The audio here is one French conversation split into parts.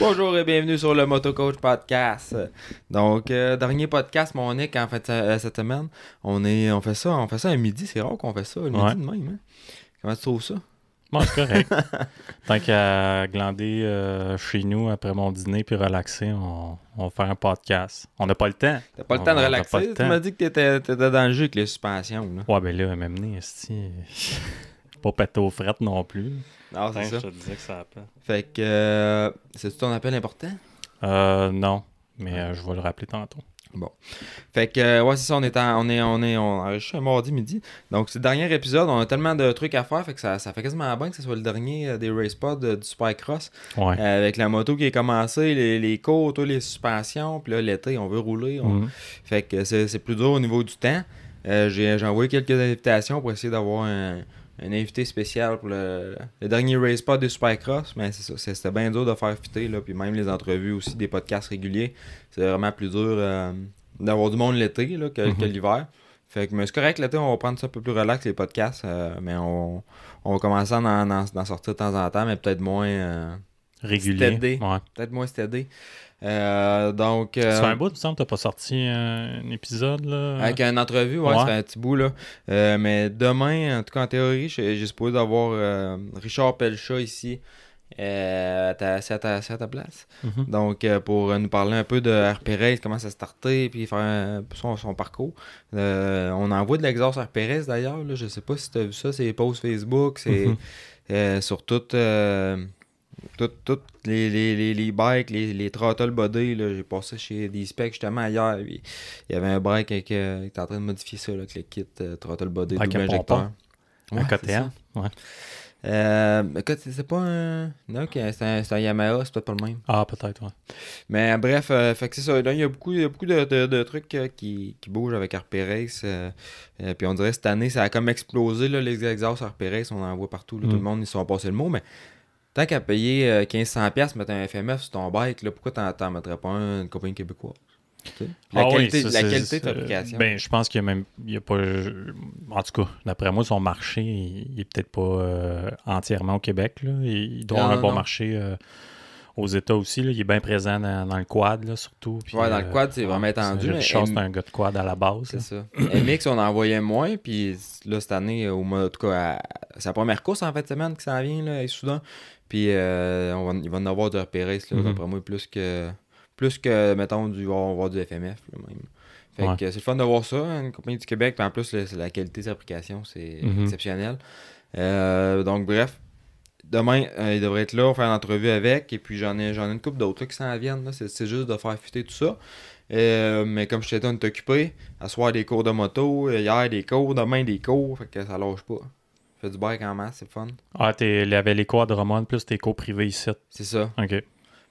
Bonjour et bienvenue sur le Motocoach Podcast. Donc, euh, dernier podcast, mon Nick, en fait, euh, cette semaine. On, est, on fait ça on fait ça à midi. C'est rare qu'on fait ça, le midi de même. Hein. Comment tu trouves ça? Moi, c'est correct. Tant qu'à glander euh, chez nous après mon dîner puis relaxer, on, on va faire un podcast. On n'a pas le temps. T'as pas le temps de relaxer. Tu m'as dit que t'étais, étais dans le jeu avec les suspensions. Ouais, ben là, m'amener, si. pas pété aux frettes non plus. Ah, c'est hein, ça. Je te disais que Fait que, euh, c'est-tu ton appel important? Euh, non, mais euh, je vais le rappeler tantôt. Bon. Fait que, euh, ouais, c'est ça, on est, en, on est, on est, mardi midi. Donc, c'est le dernier épisode, on a tellement de trucs à faire, fait que ça, ça fait quasiment bien que ce soit le dernier des race pods du Supercross. Ouais. avec la moto qui est commencée, les, les côtes, les suspensions, puis là, l'été, on veut rouler. Mhm. Fait que c'est plus dur au niveau du temps. J'ai envoyé quelques invitations pour essayer d'avoir un un invité spécial pour le, le dernier Race Pod de Supercross, mais c'est ça, c'était bien dur de faire fitter, là, puis même les entrevues aussi, des podcasts réguliers, c'est vraiment plus dur euh, d'avoir du monde l'été là, mhm. que, l'hiver. Fait que, mais c'est correct, l'été, on va prendre ça un peu plus relax, les podcasts, euh, mais on, on, va commencer à en, sortir de temps en temps, mais peut-être moins... Euh, Régulier. Peut-être moins stédé. Euh, donc, euh, un bout, tu me semble, t'as pas sorti un épisode. Là. Avec une entrevue, ouais, fait un petit bout. Là. Euh, mais demain, en tout cas, en théorie, j'ai supposé avoir Richard Pelcha ici. à, ta place. Mm-hmm. Donc, pour nous parler un peu de RP comment ça a starté, puis faire son, parcours. on envoie de l'exhaust RP d'ailleurs. Je sais pas si tu as vu ça, c'est posts Facebook, c'est mm-hmm. sur tout... Toutes les, les, les, bikes, les, les throttle body, j'ai passé chez des specs justement hier. Il y avait un bike euh, qui était en train de modifier ça avec le kit euh, throttle body double injecteur. un côté ouais. Euh, c'est pas un. Non, c'est un, Yamaha, c'est peut-être pas le même. Ah, peut-être, ouais. Mais bref, fait que c'est ça. il y a beaucoup, beaucoup de, de, trucs qui, qui, bougent avec Race puis on dirait cette année, ça a comme explosé, là, les RP Race On en voit partout. Tout mm. le monde, ils sont passés le mot. Mais Tant qu'à payer 1500$ euh, 1500$ mettre un FMF sur ton bike, là, pourquoi t'en mettrais pas un, une compagnie québécoise? La, ah qualité, la qualité de euh, l'application. Ben, je pense qu'il n'y a même il y a pas. En tout cas, d'après moi, son marché, il n'est peut-être pas euh, entièrement au Québec. Là. Il, doit avoir un bon marché aux États aussi. il est bien présent dans, le quad, surtout. Puis, ouais, dans le euh, quad, c'est vraiment étendu. Richard, c'est un gars de quad à la base. C'est ça. MX, on en voyait moins. Puis là, cette année, euh, au en tout cas, sa première course en fait, de semaine qui s'en vient, là, et soudain. Puis euh, on va, il va en avoir de repérés, mm-hmm. d'après moi, plus que, plus que, mettons, du, on va voir du FMF, même. Fait que c'est le fun de voir ça, une compagnie du Québec. Puis en plus, la qualité de applications, c'est mm-hmm. exceptionnel. donc, bref, demain, ils euh, il devrait être là, pour faire entrevue avec. Et puis j'en ai, ai une couple d'autres qui s'en viennent. C'est, juste de faire fuiter tout ça. Euh, mais comme je t'ai dit, on est occupé. À soir, des cours de moto. Euh, hier, des cours. Demain, des cours. Fait que ça lâche pas. Fais du bike en masse, c'est fun. Ah, il y avait les cours à Drummond plus tes cours privés ici. C'est ça. OK.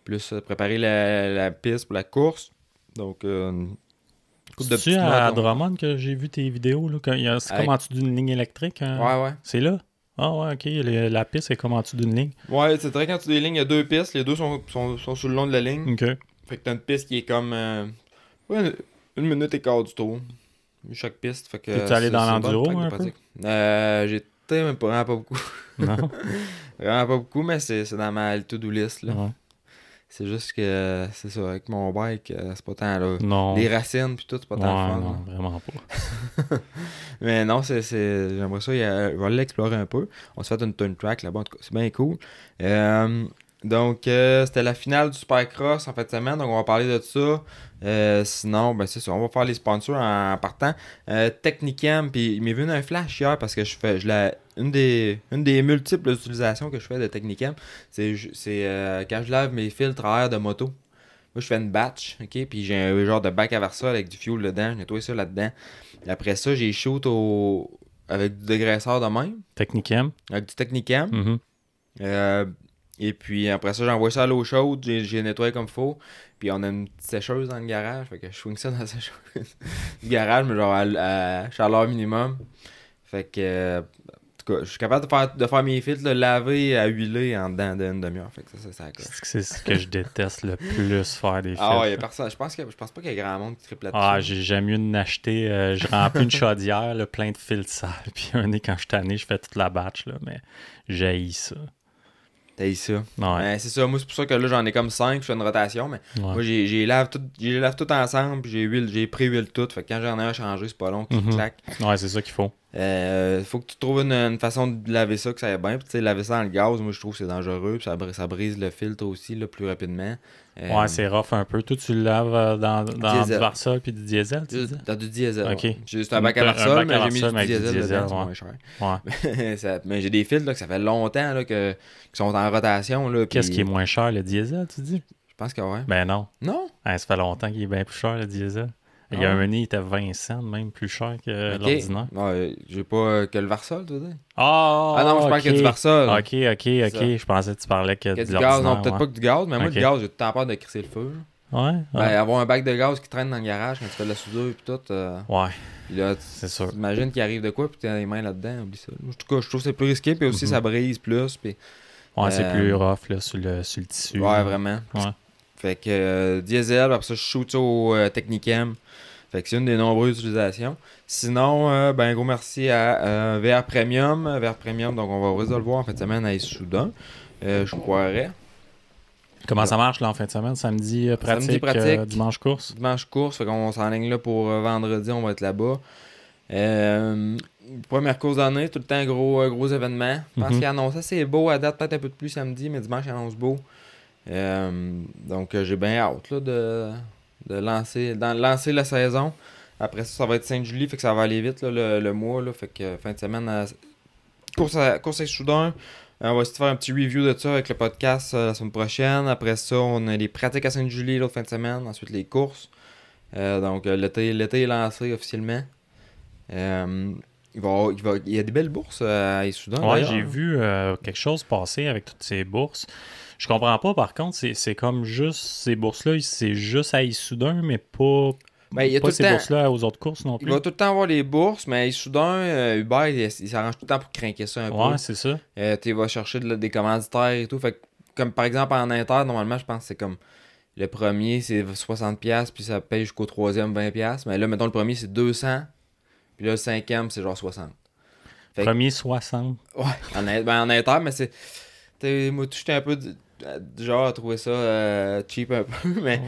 Plus préparer la, la, piste pour la course. Donc, euh, c'est à, à Drummond que j'ai vu tes vidéos. c'est comme en dessous d'une ligne électrique. Hein? Ouais, ouais. C'est là? Ah ouais, ok. la piste est comme en dessous d'une ligne. Ouais, c'est vrai qu'en dessous des lignes, il y a deux pistes. Les deux sont, sont, sur le long de la ligne. Ok. Fait que t'as une piste qui est comme. Euh, une minute et quart du tour. Chaque piste. Fait que. T'es allé dans l'enduro un peu? Euh, J'étais même pas, vraiment pas beaucoup. Non. vraiment pas beaucoup, mais c'est dans ma to-do list. Là. Ouais. C'est juste que c'est ça, avec mon bike, euh, c'est pas tant là. Non. Les racines puis tout, c'est pas tant le fun. Non, vraiment pas. Mais non, c'est, j'aimerais ça, on va l'explorer un peu. On se fait une turn track là-bas, en tout cas, c'est bien cool. Euh, donc, euh, c'était la finale du Supercross en fait de semaine. Donc, on va parler de ça. Euh, sinon, ben c'est ça. On va faire les sponsors en partant. Euh, Technicam, puis il m'est venu un flash hier parce que je fais je la, une, des, une des multiples utilisations que je fais de Technicam, c'est quand je lave mes filtres à air de moto. Moi, je fais une batch, ok? Puis j'ai un genre de bac à verser avec du fuel dedans. Je nettoie ça là-dedans. Après ça, j'ai shoot au, avec du dégraisseur de même. Technicam. Avec du Technicam. Mm-hmm. Et puis après ça, j'envoie ça à l'eau chaude, j'ai nettoyé comme faut. Puis on a une petite sécheuse dans le garage, fait que je swing ça dans la sécheuse du garage, mais genre à, chaleur minimum. Fait que, en tout cas, je suis capable de faire, de faire mes filtres, le laver à huiler en dedans d'une demi-heure. Fait que ça, ça, ça C'est ce que je déteste le plus faire des filtres. Ah ouais, a personne. Je pense, que, je pense pas qu'il y a grand monde qui triple là ah, j'ai Ah, jamais mieux de Euh, je remplis une chaudière, là, plein de filtres sales. Puis un nez, quand je suis tanné, je fais toute la batch, là, mais j'haïs ça. T'as ça. Ben, c'est ça. Moi, c'est pour ça que là, j'en ai comme 5. Je fais une rotation. Mais moi, j'ai lave tout, lave tout ensemble. J'ai pré-huile tout. Fait quand j'en ai un changé, c'est pas long. Mhm. Ouais, c'est ça qu'il faut il euh, faut que tu trouves une, façon de laver ça, que ça aille bien. Puis, laver ça dans le gaz, moi, je trouve que c'est dangereux. Puis, ça, brise le filtre aussi plus rapidement. Euh, ouais, c'est rough un peu. Toi, tu le laves euh, dans, du varsol puis du diesel, Dans du diesel. J'ai juste un bac à varsol, mais j'ai mis du diesel, mais j'ai des filtres là, que ça fait longtemps là, que, qui sont en rotation. Qu'est-ce qui est moins cher, le diesel, tu dis? Je pense que ouais. Ben non. Non? Hein, ça fait longtemps qu'il est bien plus cher, le diesel. Il y a un ah. menu, il était 20 cents, même plus cher que l'ordinaire. ouais j'ai pas euh, que le Varsol, tu veux dire? ah non, je parle que du Varsol. Ok, ok, ok. Je pensais que tu parlais que, du gaz. Non, peut-être pas que du gaz, mais moi, du gaz, j'ai tout le peur de crisser le feu. Ouais, ben, avoir un bac de gaz qui traîne dans le garage quand tu fais de la soudure et tout. Euh, ouais. c'est sûr. T'imagines qu'il arrive de quoi, puis t'as les mains là-dedans, oublie ça. En tout cas, je trouve que c'est plus risqué, puis aussi, mm-hmm. ça brise plus. Puis, ouais, c'est euh, plus rough sur, le, sur le tissu. Ouais, vraiment. Ouais. Fait que diesel, après ça, je shoot au Technicam. Fait que c'est une des nombreuses utilisations. Sinon, euh, ben, un gros merci à euh, VR Premium. VR Premium, donc on va résolvoir en fin de semaine à Issoudun, euh, je croirais. Comment ça marche en fin de semaine? Samedi pratique, pratique dimanche course? Dimanche course, fait qu'on s'enligne là pour vendredi, on va être là-bas. première course d'année, tout le temps gros, gros événement. Je pense mm -hmm. qu'il annonce assez beau à date, peut-être un peu de plus samedi, mais dimanche annonce beau. donc j'ai bien hâte là, de, de lancer, dans, lancer la saison. Après ça, ça va être Saint-Julie, fait que ça va aller vite le, mois. Là, fait que fin de semaine, euh, course, à, course Soudain. Euh, on va essayer de faire un petit review de ça avec le podcast euh, la semaine prochaine. Après ça, on a les pratiques à saint julie l'autre fin de semaine. Ensuite, les courses. donc, l'été, l'été est lancé officiellement. il, y a des belles bourses à Issoudun. Ouais, j'ai vu quelque chose passer avec toutes ces bourses. Je comprends pas, par contre, c'est comme juste ces bourses-là, c'est juste à Issoudun, mais pas. Ben, ces bourses-là aux autres courses non plus. Il va tout le temps avoir les bourses, mais à Issoudun, euh, Uber, il, s'arrange tout le temps pour craquer ça un peu. Ouais, c'est ça. Euh, tu vas chercher des commanditaires et tout. Fait comme par exemple en Inter, normalement, je pense que c'est comme. Le premier, c'est 60$, puis ça paye jusqu'au troisième, 20$. Mais là, mettons, le premier, c'est 200$. Puis là, le cinquième, c'est genre 60$. premier 60$. Ouais, en, ben, en inter, mais c'est moi, j'étais un peu euh, genre à trouver ça euh, cheap un peu, mais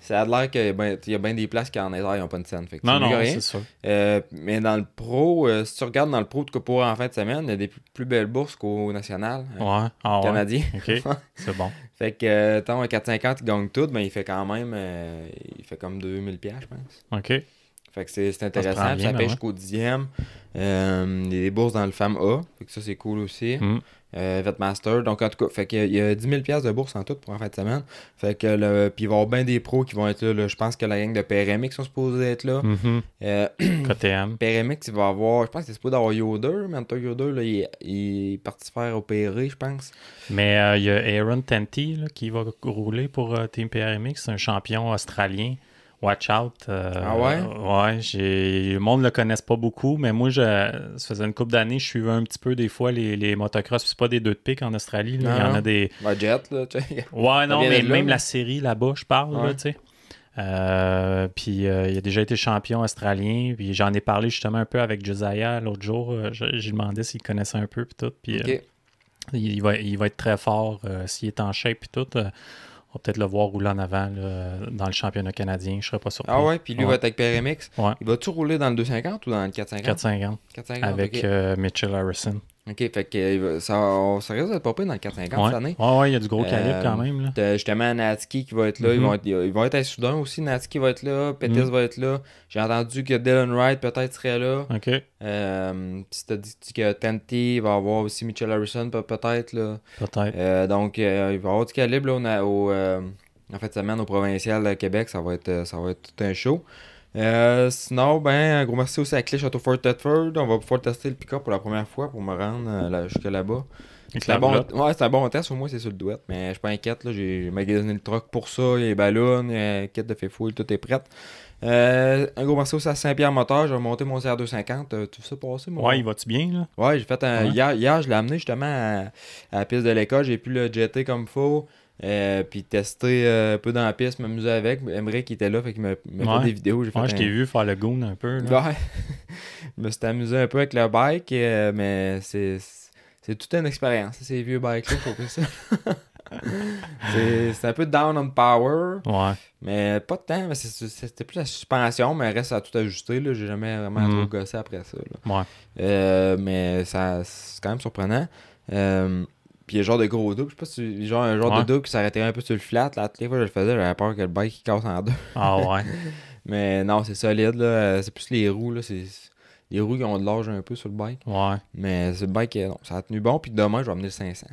ça a l'air qu'il y a bien ben des places qui en air ils n'ont pas de scène. Fait non, non, c'est ça. Euh, mais dans le pro, si tu regardes dans le pro, de pour en fin de semaine, il y a des plus belles bourses qu'au national ah, ouais. canadien. c'est bon. fait que tant à 4,50, il gagne tout, mais il fait quand même, il fait comme 2000$, je pense. Ok. Fait que c'est intéressant, ça, qu'au pêche jusqu'au dixième. il y a des bourses dans le femme A, que ça c'est cool aussi. Mm. Euh, Vetmaster. Donc, en tout cas, fait y, a 10 000 de bourse en tout pour en fin de semaine. Fait que le, puis il va y avoir bien des pros qui vont être là. Je pense que la gang de PRMX sont supposés être là. Mm-hmm. Euh, côté m PRMX, il va avoir, je pense qu'il est supposé avoir Yoder, mais Yoder, il, il est parti faire opérer, je pense. Mais euh, il y a Aaron Tanti qui va rouler pour Team PRMX, c'est un champion australien. Watch Out. Euh, ah ouais? j'ai... le monde ne le connaisse pas beaucoup, mais moi, je... ça faisait une couple d'années, je suivais un petit peu des fois les, les motocross. C'est pas des deux de pique en Australie, il y en a des. Bah, là. Tu sais. Ouais, non, mais même la série là-bas, je parle, tu sais. Euh, puis euh, il a déjà été champion australien. Puis j'en ai parlé justement un peu avec Josiah l'autre jour. J'ai demandé s'il connaissait un peu, puis tout. Puis il, va, il va être très fort s'il est en shape, puis tout. On va peut-être le voir rouler en avant dans le championnat canadien. Je ne serais pas surpris. Ah ouais, puis lui va être avec PRMX. Il va-tu rouler dans le 250 ou dans le 450 450. avec euh, Mitchell Harrison. OK, fait que euh, ça, risque d'être pas dans le 450 ouais. cette année. Ouais, ouais, il y a du gros calibre euh, quand même. Là. justement Natski qui va être là. il va mhm. ils, vont être, à Soudan aussi. Natski va être là. Pettis mhm. va être là. J'ai entendu que Dylan Wright peut-être serait là. OK. Euh, t'as dit que Tenty va avoir aussi Mitchell Harrison peut-être là. Peut-être. Euh, donc, euh, il va avoir du calibre là, au, en fait, semaine au provincial de Québec. Ça va être, ça va être tout un show. Euh, sinon, ben, un gros merci aussi à Clich Auto Fort Thetford. On va pouvoir tester le pick-up pour la première fois pour me rendre euh, là, jusque là-bas. C'est un, bon, test, au moins c'est sur le douette, mais je suis pas inquiète, j'ai magasiné le truck pour ça, il y a les ballons, les euh, quête de fouille, tout est prêt. un gros merci aussi à Saint-Pierre Moteur, j'ai remonté mon CR250. Tu veux ça passer, moi? Ouais, il va-tu bien, là? Ouais, j'ai fait un... Hier, hier, je l'ai amené justement à, à, la piste de l'école, j'ai pu le jeter comme il faut. Euh, puis tester euh, un peu dans la piste, m'amuser avec. j'aimerais qu'il était là, fait qu'il m'a fait des vidéos. J'ai je t'ai vu faire le goon un peu. Ouais. je me suis amusé un peu avec le bike, euh, mais c'est, c'est toute une expérience, ces vieux bikes-là, faut que ça. c'est, un peu down on power. Ouais. Mais pas de temps, mais c'était plus la suspension, mais reste à tout ajuster. Là. J'ai jamais vraiment trop mm. gossé après ça. Ouais. mais ça, c'est quand même surprenant. Puis il y a genre de gros double. Je sais pas si genre un genre de double qui s'arrêtait un peu sur le flat. Là, toutes les fois que je le faisais, j'avais peur que le bike casse en deux. Ah ouais. Mais non, c'est solide. là C'est plus les roues. Là. les roues qui ont de l'âge un peu sur le bike. Ouais. Mais ce bike, euh, non, ça a tenu bon. Puis demain, je vais amener le 500.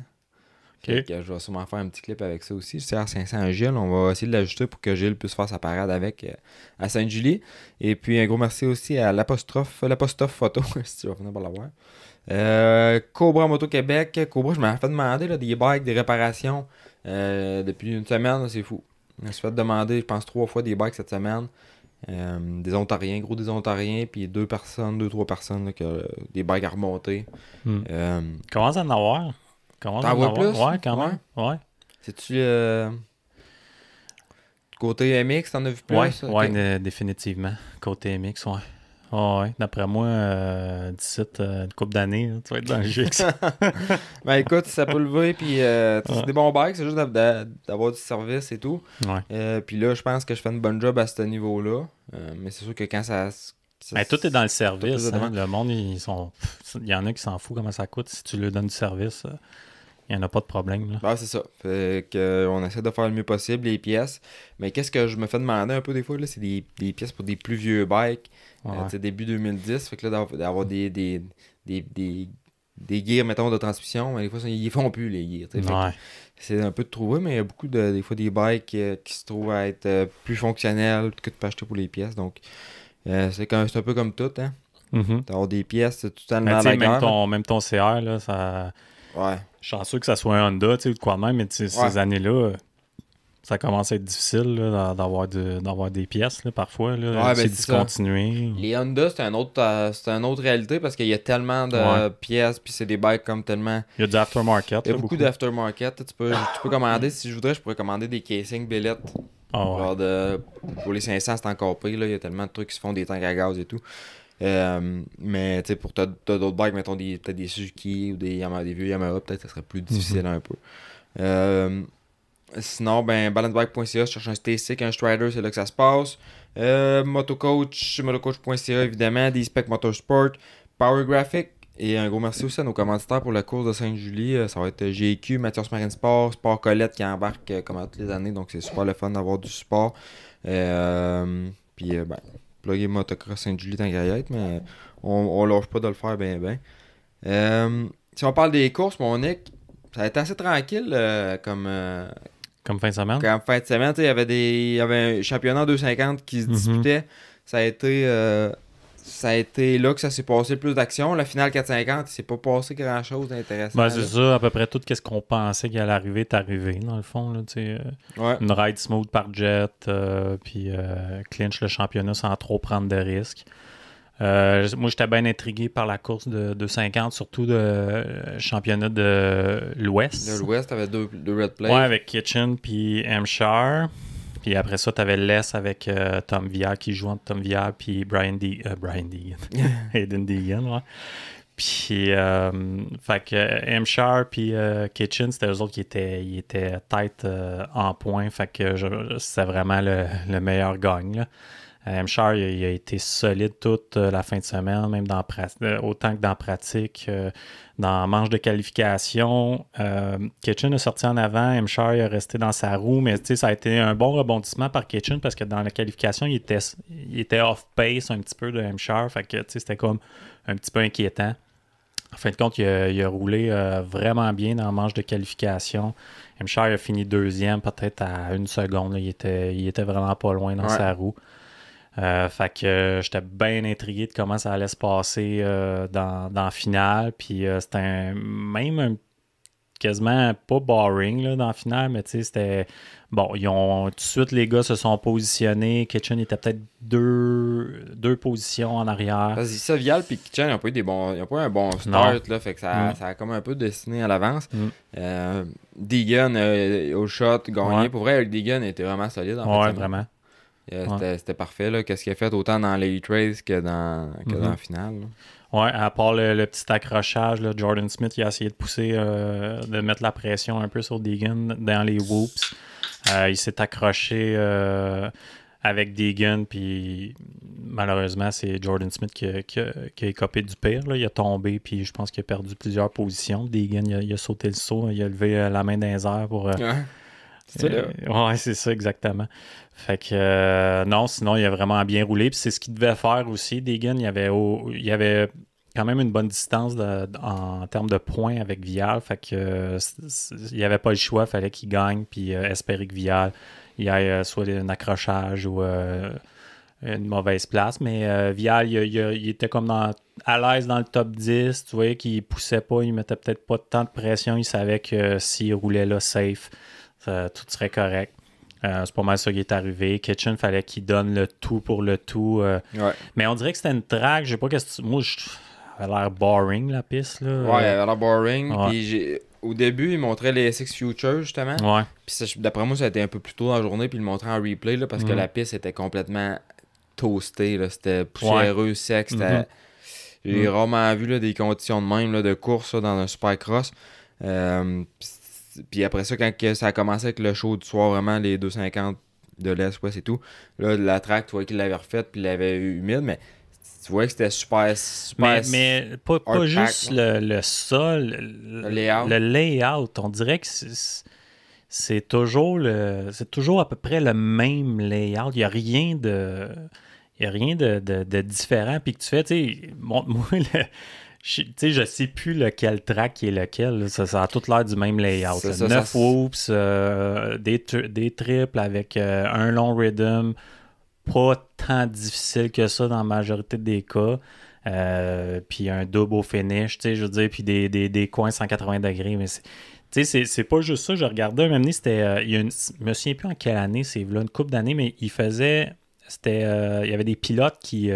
OK. je vais sûrement faire un petit clip avec ça aussi. Je à 500 à Gilles. On va essayer de l'ajuster pour que Gilles puisse faire sa parade avec euh, à saint julie Et puis un gros merci aussi à l'apostrophe, l'apostrophe photo, si tu vas venir pour l'avoir. Euh, Cobra Moto Québec. Cobra, je m'avais fait demander des bikes, des réparations euh, depuis une semaine. C'est fou. Je me suis fait demander, je pense, trois fois des bikes cette semaine. Euh, des Ontariens, gros des Ontariens, puis deux personnes, deux, trois personnes qui ont des bikes à remonter. comment Commence à en avoir. Commence à en avoir. Plus? Ouais, quand même. Ouais. C'est-tu. Côté MX, t'en as vu plus? Ouais, définitivement. Côté MX, ouais. Oh, ouais. D'après moi, 17 euh, d'ici euh, une couple d'années, tu vas être dans le GX. ben écoute, ça peut lever, puis euh, c'est des bons bikes, c'est juste d'avoir du service et tout. Ouais. puis là, je pense que je fais une bonne job à ce niveau-là. mais c'est sûr que quand ça. ben, tout est dans le service. Hein. le monde, ils sont... il y en a qui s'en fout comment ça coûte si tu lui donnes du service il n'y en a pas de problème. Là. Bah, c'est ça. Euh, on essaie de faire le mieux possible, les pièces. Mais qu'est-ce que je me fais demander un peu des fois, là, c'est des, pièces pour des plus vieux bikes. Euh, ouais. début 2010. Fait que d'avoir des, des, des, gears, mettons, de transmission, mais des fois, ils font plus, les gears. C'est un peu de trouver, mais il y a beaucoup de, des fois, des bikes euh, qui se trouvent à être plus fonctionnels que de pas acheter pour les pièces. Donc, c'est, quand, un peu comme tout, hein. Mm-hmm. des pièces tout à temps même, ton, même ton CR, là, ça je suis Chanceux que ça soit un Honda, tu sais, ou de quoi de même, mais ces années-là, ça commence à être difficile d'avoir de, des pièces là, parfois. Là, ben, discontinué. Les Honda, c'est un euh, une autre réalité parce qu'il y a tellement de pièces puis c'est des bikes comme tellement. Il y a du aftermarket. Il y a beaucoup, d'aftermarket. Tu peux, tu peux commander, si je voudrais, je pourrais commander des casings billets ah Oh, de, pour les 500, c'est encore pris. Là. Il y a tellement de trucs qui se font des tanks à gaz et tout. Euh, mais tu sais, pour t'as d'autres bikes, mettons peut-être des Suzuki ou des, des vieux Yamaha, peut-être ça serait plus mhm. difficile un peu. Euh, sinon, ben, balancebike.ca, je cherche un tc un Strider, c'est là que ça se passe. Euh, motocoach, motocoach.ca évidemment, des spec Motorsport, Power Graphic. Et un gros merci aussi à nos commanditaires pour la course de saint julie euh, Ça va être GQ, Mathias Marine Sport, Sport Colette qui embarque comme à toutes les années. Donc c'est super le fun d'avoir du support. puis ben, plugger Motocross Saint-Julie dans Gaillette, mais on, on lâche pas de le faire bien, bien. Euh, si on parle des courses, mon ça a été assez tranquille euh, comme. Euh, comme fin de semaine. Comme fin de semaine, il y avait des. Il y avait un championnat 250 qui se mhm. disputait. Ça a été ça a été là que ça s'est passé le plus d'action. La finale 450, il s'est pas passé grand chose d'intéressant. Ben, c'est ça, à peu près tout ce qu'on pensait qu'il allait arriver est arrivé, dans le fond. Là, euh, Une ride smooth par jet, euh, puis euh, clinch le championnat sans trop prendre de risques. moi, j'étais bien intrigué par la course de, 50, surtout de championnat de l'Ouest. De l'Ouest, avec deux, red plays. Ouais, avec Kitchen puis Hampshire. Puis après ça, tu avais Les avec euh, Tom via qui joue entre Tom Villard puis Brian, De euh, Brian Deegan. Aiden Deegan, Puis, euh, fait que euh, puis Kitchen, c'était eux autres qui étaient, ils étaient tête en point. Fait que c'était vraiment le, le meilleur gang Là. Euh, M. il, a été solide toute euh, la fin de semaine, même dans euh, autant que dans pratique, dans manche de qualification. Kitchen a sorti en avant, M. est a resté dans sa roue, mais ça a été un bon rebondissement par Kitchen parce que dans la qualification, il était, il était off-pace un petit peu de M. fait c'était comme un petit peu inquiétant. En fin de compte, il a, roulé vraiment bien dans la manche de qualification. Hampshire a fini deuxième, peut-être à une seconde. il, était, vraiment pas loin dans sa roue. Euh, fait que euh, j'étais bien intrigué de comment ça allait se passer euh, dans, dans la finale. Puis c'était même quasiment pas boring dans la finale, mais tu sais, c'était. Bon, tout de suite, les gars se sont positionnés. Kitchen était peut-être deux, deux positions en arrière. Parce que et Kitchen n'ont pas eu pas un bon start, là, fait que ça, mm. ça, a comme un peu dessiné à l'avance. Mm. Deegan au shot, gagné. Pour vrai, Deegan était vraiment solide. En ouais, vraiment. Euh, c'était parfait. Qu'est-ce qu'il a fait autant dans les traces que dans, que dans la mhm. finale? à part le, petit accrochage, là, Jordan Smith il a essayé de pousser, euh, de mettre la pression un peu sur Deegan dans les whoops. Euh, il s'est accroché avec Deegan, puis malheureusement, c'est Jordan Smith qui, a, qui écopé du pire. Il a tombé, puis je pense qu'il a perdu plusieurs positions. Deegan, il a, sauté le saut, il a levé la main d'un pour. Ouais. C'est ça, exactement. Fait que euh, non, sinon, il a vraiment bien roulé. c'est ce qu'il devait faire aussi. Degen. il y avait, avait quand même une bonne distance en termes de points avec Vial. Fait que euh, il n'y avait pas le choix. Il fallait qu'il gagne. Puis euh, espérer que Vial il aille soit un accrochage ou une mauvaise place. Mais Vial, il, était comme à l'aise dans le top 10. Tu voyais qu'il poussait pas. Il mettait peut-être pas tant de pression. Il savait que s'il roulait là safe, tout serait correct. Euh, c'est pas mal ça qui est arrivé. Kitchen, fallait qu'il donne le tout pour le tout. Euh. Mais on dirait que c'était une track. Je pas quest que Moi, l'air boring, la piste. Là. Ouais, elle l'air boring. au début, il montrait les six futures justement. Ouais. d'après moi, ça a été un peu plus tôt dans la journée. Puis il le montrait en replay, parce que mm-hmm. la piste était complètement toastée. C'était poussiéreux, sec. Mm-hmm. J'ai mm-hmm. rarement vu des conditions de même de course dans un supercross. cross euh, puis après ça, quand ça a commencé avec le chaud du soir, vraiment, les 250 de l'Est, ouais, c'est tout. Là, la traque tu vois qu'il l'avait refaite, puis il l'avait humide, mais tu vois que c'était super, Mais, pas, juste le, sol, le, layout. le, layout. On dirait que c'est toujours le c'est toujours à peu près le même layout. Il n'y a rien de. y a rien de, de, de différent. Puis que tu fais, tu sais, montre-moi le je, je sais plus lequel track est lequel. Ça, a toute l'air du même layout. 9 euh, des, des, triples avec euh, un long rhythm. Pas tant difficile que ça dans la majorité des cas. Euh, puis un double au finish, je veux dire, puis des, des, des, coins 180 degrés. Mais c'est pas juste ça. Je regardais même moment c'était. il je me souviens plus en quelle année, c'est une coupe d'années, mais il faisait. C'était. il y avait des pilotes qui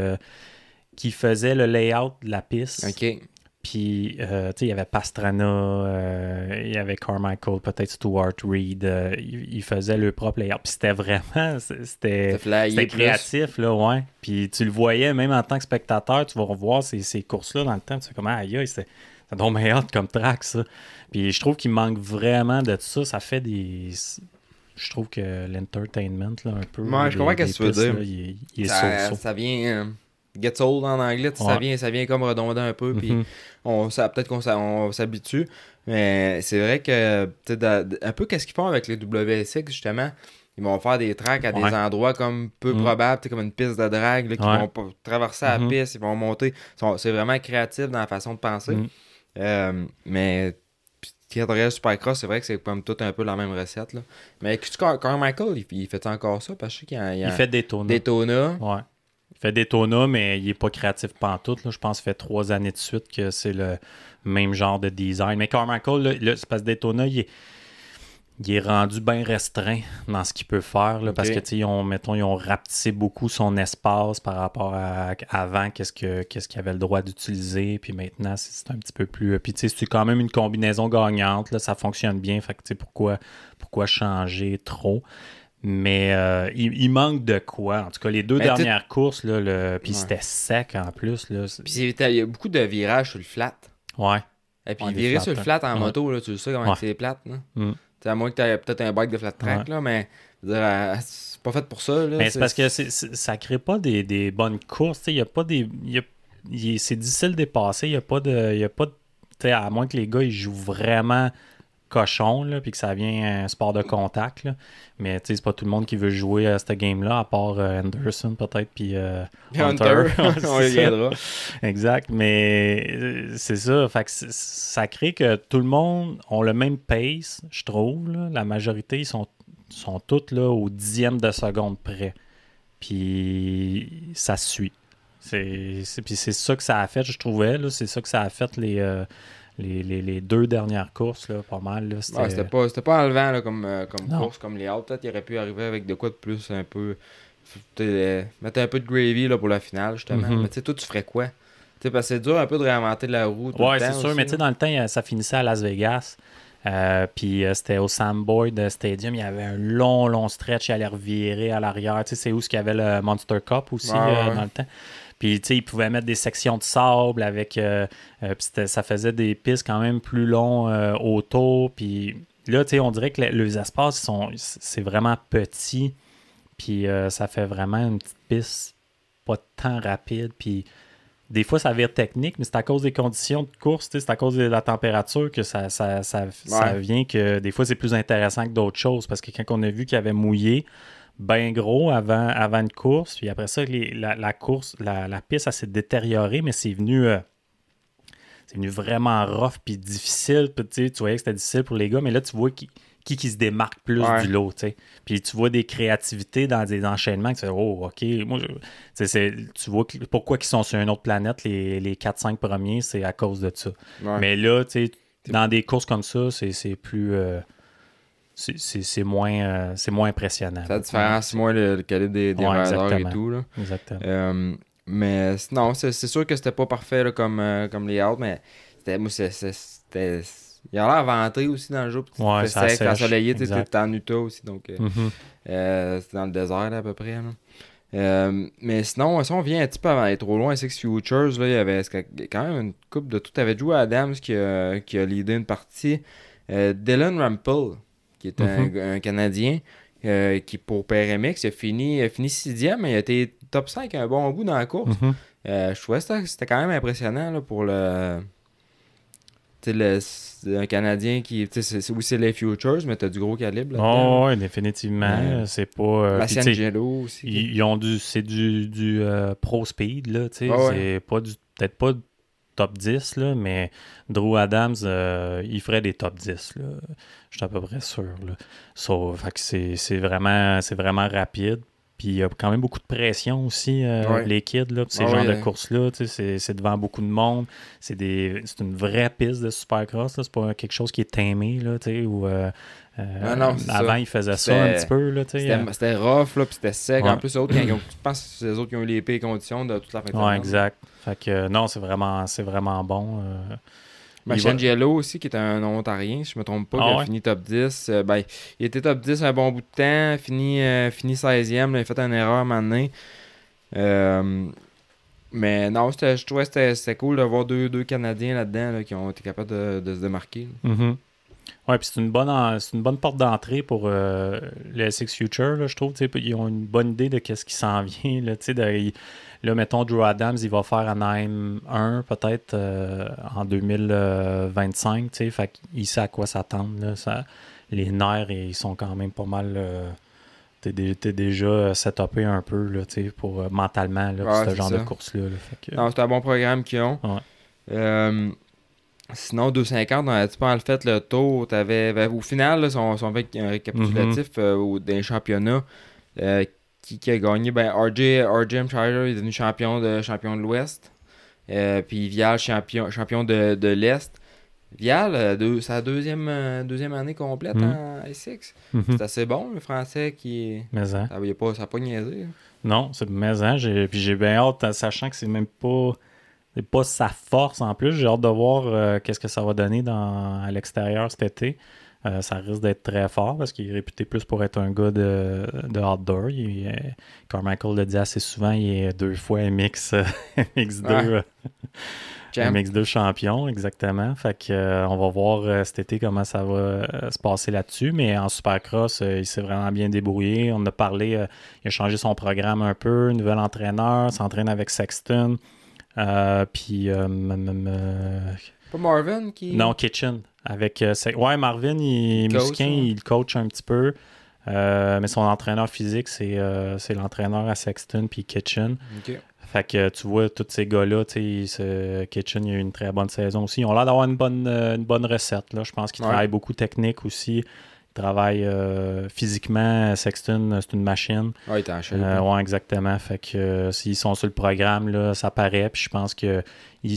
qui faisait le layout de la piste. OK. Puis, euh, tu sais, il y avait Pastrana, euh, il y avait Carmichael, peut-être Stuart Reed. il euh, ils, le propre layout. c'était vraiment, c'était créatif, là, ouais. Puis tu le voyais, même en tant que spectateur, tu vas revoir ces, courses-là dans le temps. Tu sais, comment, aïe, c'est ça donne meilleur comme track, ça. Puis je trouve qu'il manque vraiment de ça. Ça fait des je trouve que l'entertainment, là, un peu. Moi, je comprends quest ce que tu veux dire. ça vient. Hein gets old en anglais, ça, vient, ça vient comme redondant un peu, puis mhm. peut-être qu'on s'habitue, mais c'est vrai que, un peu qu'est-ce qu'ils font avec les WSX, justement, ils vont faire des tracks à des endroits comme peu mhm. probables, comme une piste de drague, qui vont traverser la mhm. piste, ils vont monter. C'est vraiment créatif dans la façon de penser. Mais « Euh, mais Supercross, c'est vrai que c'est comme tout un peu la même recette. Là. Mais quand Michael, il fait encore ça parce que qu'il a, il, fait des tonus, Des tonus. Il fait Daytona, mais il n'est pas créatif pantoute. Là. Je pense que fait trois années de suite que c'est le même genre de design. Mais Carmichael, l'espace des c'est Daytona, il est, rendu bien restreint dans ce qu'il peut faire. Là, Parce que, ils ont, mettons, ils ont rapetissé beaucoup son espace par rapport à avant, qu'est-ce qu'il ce qu'il avait le droit d'utiliser. Puis maintenant, c'est un petit peu plus. Euh, puis, tu sais, c'est quand même une combinaison gagnante. ça fonctionne bien. Fait que, tu pourquoi, pourquoi changer trop? Mais euh, il, il, manque de quoi. En tout cas, les deux ben, dernières courses, là, le... puis c'était sec en plus. Là. Puis il y a beaucoup de virages sur le flat. Ouais. Et puis virer sur le flat en moto, tu le sais comment c'est plate. Mm. À moins que tu aies peut-être un bike de flat track, là, mais euh, c'est pas fait pour ça. mais c'est parce que ça crée pas des, des bonnes courses. Il y a pas des. c'est difficile de dépasser. Il n'y a pas de. Y a pas de à moins que les gars ils jouent vraiment cochon, puis que ça vient un euh, sport de contact. Là. Mais c'est pas tout le monde qui veut jouer à cette game-là, à part euh, Anderson peut-être, puis euh, Hunter. Exact, mais c'est ça. Fait que ça crée que tout le monde a le même pace, je trouve. La majorité, ils sont, sont toutes là, au dixième de seconde près. Puis ça suit. C'est, puis c'est ça que ça a fait, je trouvais. c'est ça que ça a fait les les, les, deux dernières courses, là, pas mal. C'était pas, pas enlevant là, comme, euh, comme course, comme les autres. Peut-être qu'il aurait pu arriver avec de quoi de plus un peu. Euh, mettre un peu de gravy là, pour la finale, justement. Mhm. Mais tu sais, toi, tu ferais quoi? parce que c'est dur un peu de réinventer la route. Ouais, c'est sûr, mais tu sais, dans le temps, ça finissait à Las Vegas. Euh, puis c'était au Sam Boyd Stadium, il y avait un long, long stretch, il allait revirer à l'arrière. Tu sais, c'est où ce qu'il y avait le Monster Cup aussi dans le temps. Puis, tu sais, ils pouvaient mettre des sections de sable avec. Euh, euh, puis ça faisait des pistes quand même plus longs euh, autour. Puis là, tu sais, on dirait que les, espaces, c'est vraiment petit. Puis ça fait vraiment une petite piste pas tant rapide. Puis des fois, ça vire technique, mais c'est à cause des conditions de course, tu sais, c'est à cause de la température que ça, ça vient que des fois, c'est plus intéressant que d'autres choses. Parce que quand on a vu qu'il y avait mouillé, bien gros avant, avant une course. Puis après ça, la, course, la, piste, elle s'est détériorée, mais c'est venu, euh, c'est vraiment rough puis difficile. tu voyais que c'était difficile pour les gars, mais là, tu vois qui, qui, se démarque plus du lot. Puis tu vois des créativités dans des enchaînements que tu Oh, OK. Moi, tu vois pourquoi ils sont sur une autre planète, les, les 4-5 premiers, c'est à cause de ça. Mais là, tu sais, dans des courses comme ça, c'est, plus. Euh, c'est moins, euh, c'est moins impressionnant. Ça différence, moins le, calibre des, des et tout. Là. Exactement. Euh, mais non, c'est sûr que c'était pas parfait comme, euh, comme les autres, mais c'était. Il y a l'air ventré aussi dans le jeu. c'était ouais, ça sec, ensoleillé, tu en Utah aussi. Donc, mm-hmm. c'était dans le désert à peu près. mais sinon, si on vient un petit peu avant d'aller trop loin, Six Futures, là, il y avait quand même une coupe de tout. Tu avais joué à Adams qui a, qui a leadé une partie. Dylan Rample, qui est un, mhm. Canadien, euh, qui pour PRMX a fini, fini sixième, mais il a été top 5 un bon goût dans la course. Mhm. Euh, je trouvais que c'était quand même impressionnant pour le. le un Canadien qui. oui, c'est les Futures, mais tu as du gros calibre. oh, oui, définitivement. C'est pas. Euh, aussi. Ils, ont du. C'est du, du pro speed, là. c'est pas du peut-être pas top 10, là, mais Drew Adams, euh, il ferait des top 10. Je suis à peu près sûr. c'est vraiment, vraiment rapide. Puis il y a quand même beaucoup de pression aussi, euh, les kids, ces ah de course hein. courses-là. C'est devant beaucoup de monde. C'est une vraie piste de supercross. C'est pas quelque chose qui est aimé, là, ou euh, euh, avant, il faisait ça un petit peu. Là, euh. c'était, rough, là, puis c'était sec. En plus, autres, je pense les autres qui ont eu les pires conditions de toute la fin de ouais, exact. Fait que, euh, non, c'est vraiment, vraiment bon. Euh, aussi, qui est un Ontarien, si je me trompe pas, qui ah a fini top 10. ben, il était top 10 un bon bout de temps, fini, fini 16e, il a fait une erreur à mais non, je trouvais que c'était, cool de voir deux, deux Canadiens là-dedans qui ont été capables de, de se démarquer. Oui, puis c'est une bonne, une bonne porte d'entrée pour les euh, le SX Future, je trouve. Ils ont une bonne idée de ce qui s'en vient. Là, là, mettons, Drew Adams, il va faire un im 1 peut-être euh, en 2025. Fait il sait à quoi s'attendre. les nerfs, ils sont quand même pas mal. Euh, tu t'es, déjà setupé un peu là, pour mentalement là, pour ce genre de course-là. c'est un bon programme qu'ils ont. Ouais. Sinon, 2,50, on a-tu pas fait le tour? Ben, au final, son, un récapitulatif mhm. euh, d'un championnat euh, qui, a gagné. Ben, RJ, RJ il est devenu champion de, champion de l'Ouest. Euh, puis Vial, champion, champion de, de l'Est. Vial, sa deuxième, deuxième année complète mhm. en Essex. Mhm. C'est assez bon, le français qui. Mais hein. ça n'a pas, ça pas niaisé. Hein. Non, c'est mais hein, Puis j'ai bien hâte, sachant que c'est même pas c'est pas sa force en plus. J'ai hâte de voir euh, qu'est-ce que ça va donner à l'extérieur cet été. Euh, ça risque d'être très fort parce qu'il est réputé plus pour être un gars de, de outdoor. Carmichael le dit assez souvent, il est deux fois MX, MX2, euh, champion, exactement. Fait on va voir cet été comment ça va se passer là-dessus. Mais en Supercross, il s'est vraiment bien débrouillé. On a parlé, il a changé son programme un peu, nouvel entraîneur, s'entraîne avec Sexton. Euh, puis. Euh, Pas Marvin qui. Non, Kitchen. Avec, euh, ouais, Marvin, il est coach, il coach un petit peu. mais son entraîneur physique, c'est l'entraîneur à Sexton puis Kitchen. Fait que tu vois, tous ces gars-là, Kitchen, il a eu une très bonne saison aussi. Ils ont l'air d'avoir une bonne, une bonne recette. Là. Je pense qu'il travaille beaucoup technique aussi travaille euh, physiquement. Sexton, euh, c'est une machine. Oui, ah, il euh, Oui, exactement. Fait que euh, s'ils sont sur le programme, là, ça paraît. Puis je pense qu'ils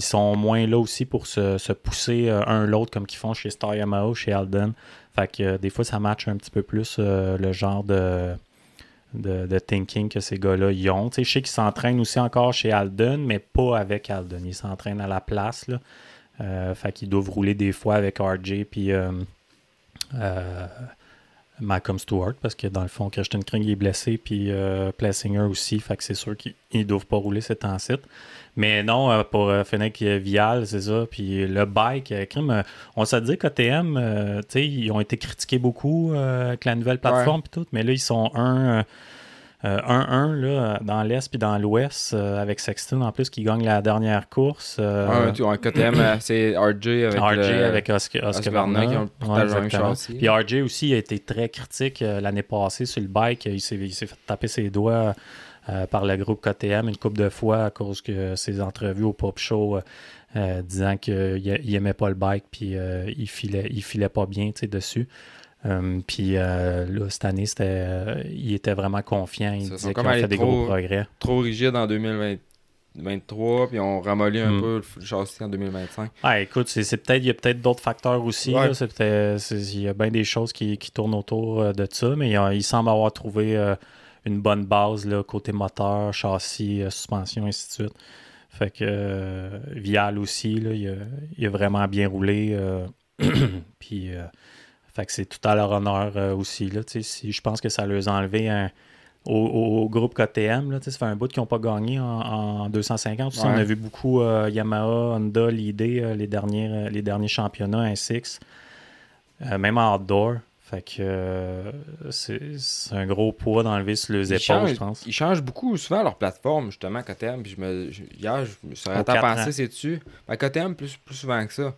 sont moins là aussi pour se, pousser un l'autre comme qu'ils font chez Star Yamaha, chez Alden. Fait que des fois, ça match un petit peu plus le genre de, de, thinking que ces gars-là y ont. je sais qu'ils s'entraînent aussi encore chez Alden, mais pas avec Alden. Ils s'entraînent à la place. Là. fait qu'ils doivent rouler des fois avec RJ. Puis euh, Malcolm Stewart, parce que dans le fond, Christian Kring est blessé, puis euh, Plasinger aussi, fait que c'est sûr qu'ils ne doivent pas rouler cet en Mais non, euh, pour Fennec Vial, c'est ça, puis le bike, Krim on s'est dit tu sais, ils ont été critiqués beaucoup avec la nouvelle plateforme, tout, mais là, ils sont un 1-1 euh, là, dans l'Est puis dans l'Ouest, euh, avec Sexton en plus qui gagne la dernière course. Un, un KTM, c'est RJ avec, avec Oscar, Oscar qui ont Puis RJ aussi a été très critique euh, l'année passée sur le bike. Il s'est, fait taper ses doigts. par le groupe KTM une couple de fois à cause de ses entrevues au pop show disant qu'il n'aimait pas le bike puis il filait il filait pas bien dessus. Euh, puis euh, là, cette année, euh, il était vraiment confiant. Il a fait des gros progrès. Trop rigide en 2023, puis on ramollit un hmm. peu le châssis en 2025. Ah, écoute, c'est, peut-être, il y a peut-être d'autres facteurs aussi. il y a bien des choses qui, tournent autour de ça, mais il, semble avoir trouvé une bonne base côté moteur, châssis, suspension, ainsi de suite. Fait que Vial aussi, il, a, il, a, vraiment bien roulé. puis fait que c'est tout à leur honneur euh, aussi. Là, si, je pense que ça leur a enlevé au, groupe KTM. Là, ça fait un bout qu'ils n'ont pas gagné en, 250. On a vu beaucoup euh, Yamaha, Honda, l'idée euh, les, derniers, les derniers championnats un Six, même en outdoor. Fait que c'est un gros poids d'enlever sur les épaules, je pense. Ils changent beaucoup souvent leur plateforme, justement, KTM. je me, hier, je me à penser, c'est dessus. KTM, plus souvent que ça.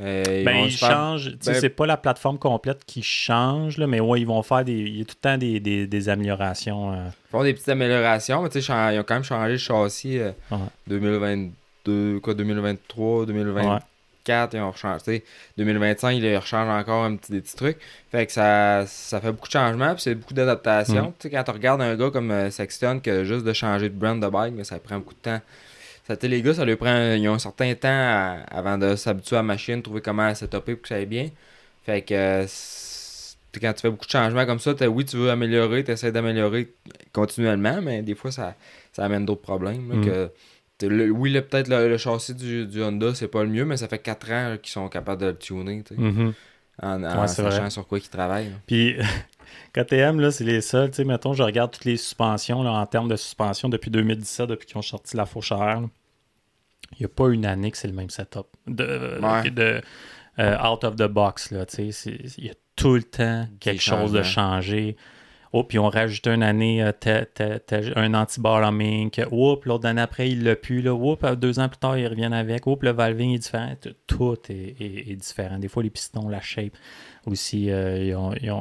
Euh, ben, ils, changent. Ben, c'est pas la plateforme complète qui change, là, mais ouais, ils vont faire des. Il y a tout le temps des, des, améliorations. Euh. Ils font des petites améliorations, mais ils ont quand même changé le châssis 2022, euh, quoi, 2023, 2024, ils ont rechangé. 2025, ils rechangent encore un petit, des petits trucs. Fait que ça, ça fait beaucoup de changements, puis c'est beaucoup d'adaptations. Mm. sais Quand tu regardes un gars comme Sexton, que juste de changer de brand de bike, mais ça prend beaucoup de temps. C'était les gars, ça lui prend. Ils ont un certain temps avant de s'habituer à la machine, trouver comment se pour que ça aille bien. Fait que euh, quand tu fais beaucoup de changements comme ça, oui, tu veux améliorer, tu essaies d'améliorer continuellement, mais des fois, ça, ça amène d'autres problèmes. Mm. oui, peut-être le, châssis du, du Honda, c'est pas le mieux, mais ça fait quatre ans qu'ils sont capables de le tuner. Mm-hmm. En, sachant sur quoi ils travaillent. Puis, KTM, là, c'est les seuls. Tu sais, mettons, je regarde toutes les suspensions en termes de suspension depuis 2017, depuis qu'ils ont sorti la Fauchère. Il n'y a pas une année que c'est le même setup. De, de euh, out of the box, tu sais. Il y a tout le temps quelque chose de changé. Oh, puis on rajoute une année euh, un anti Oh, Oups, l'autre année après, il l'a pu. Là. Oups, euh, deux ans plus tard, ils reviennent avec. Oups, le valving est différent. Tout est, différent. Des fois, les pistons, la shape aussi, euh, ils, ont, ils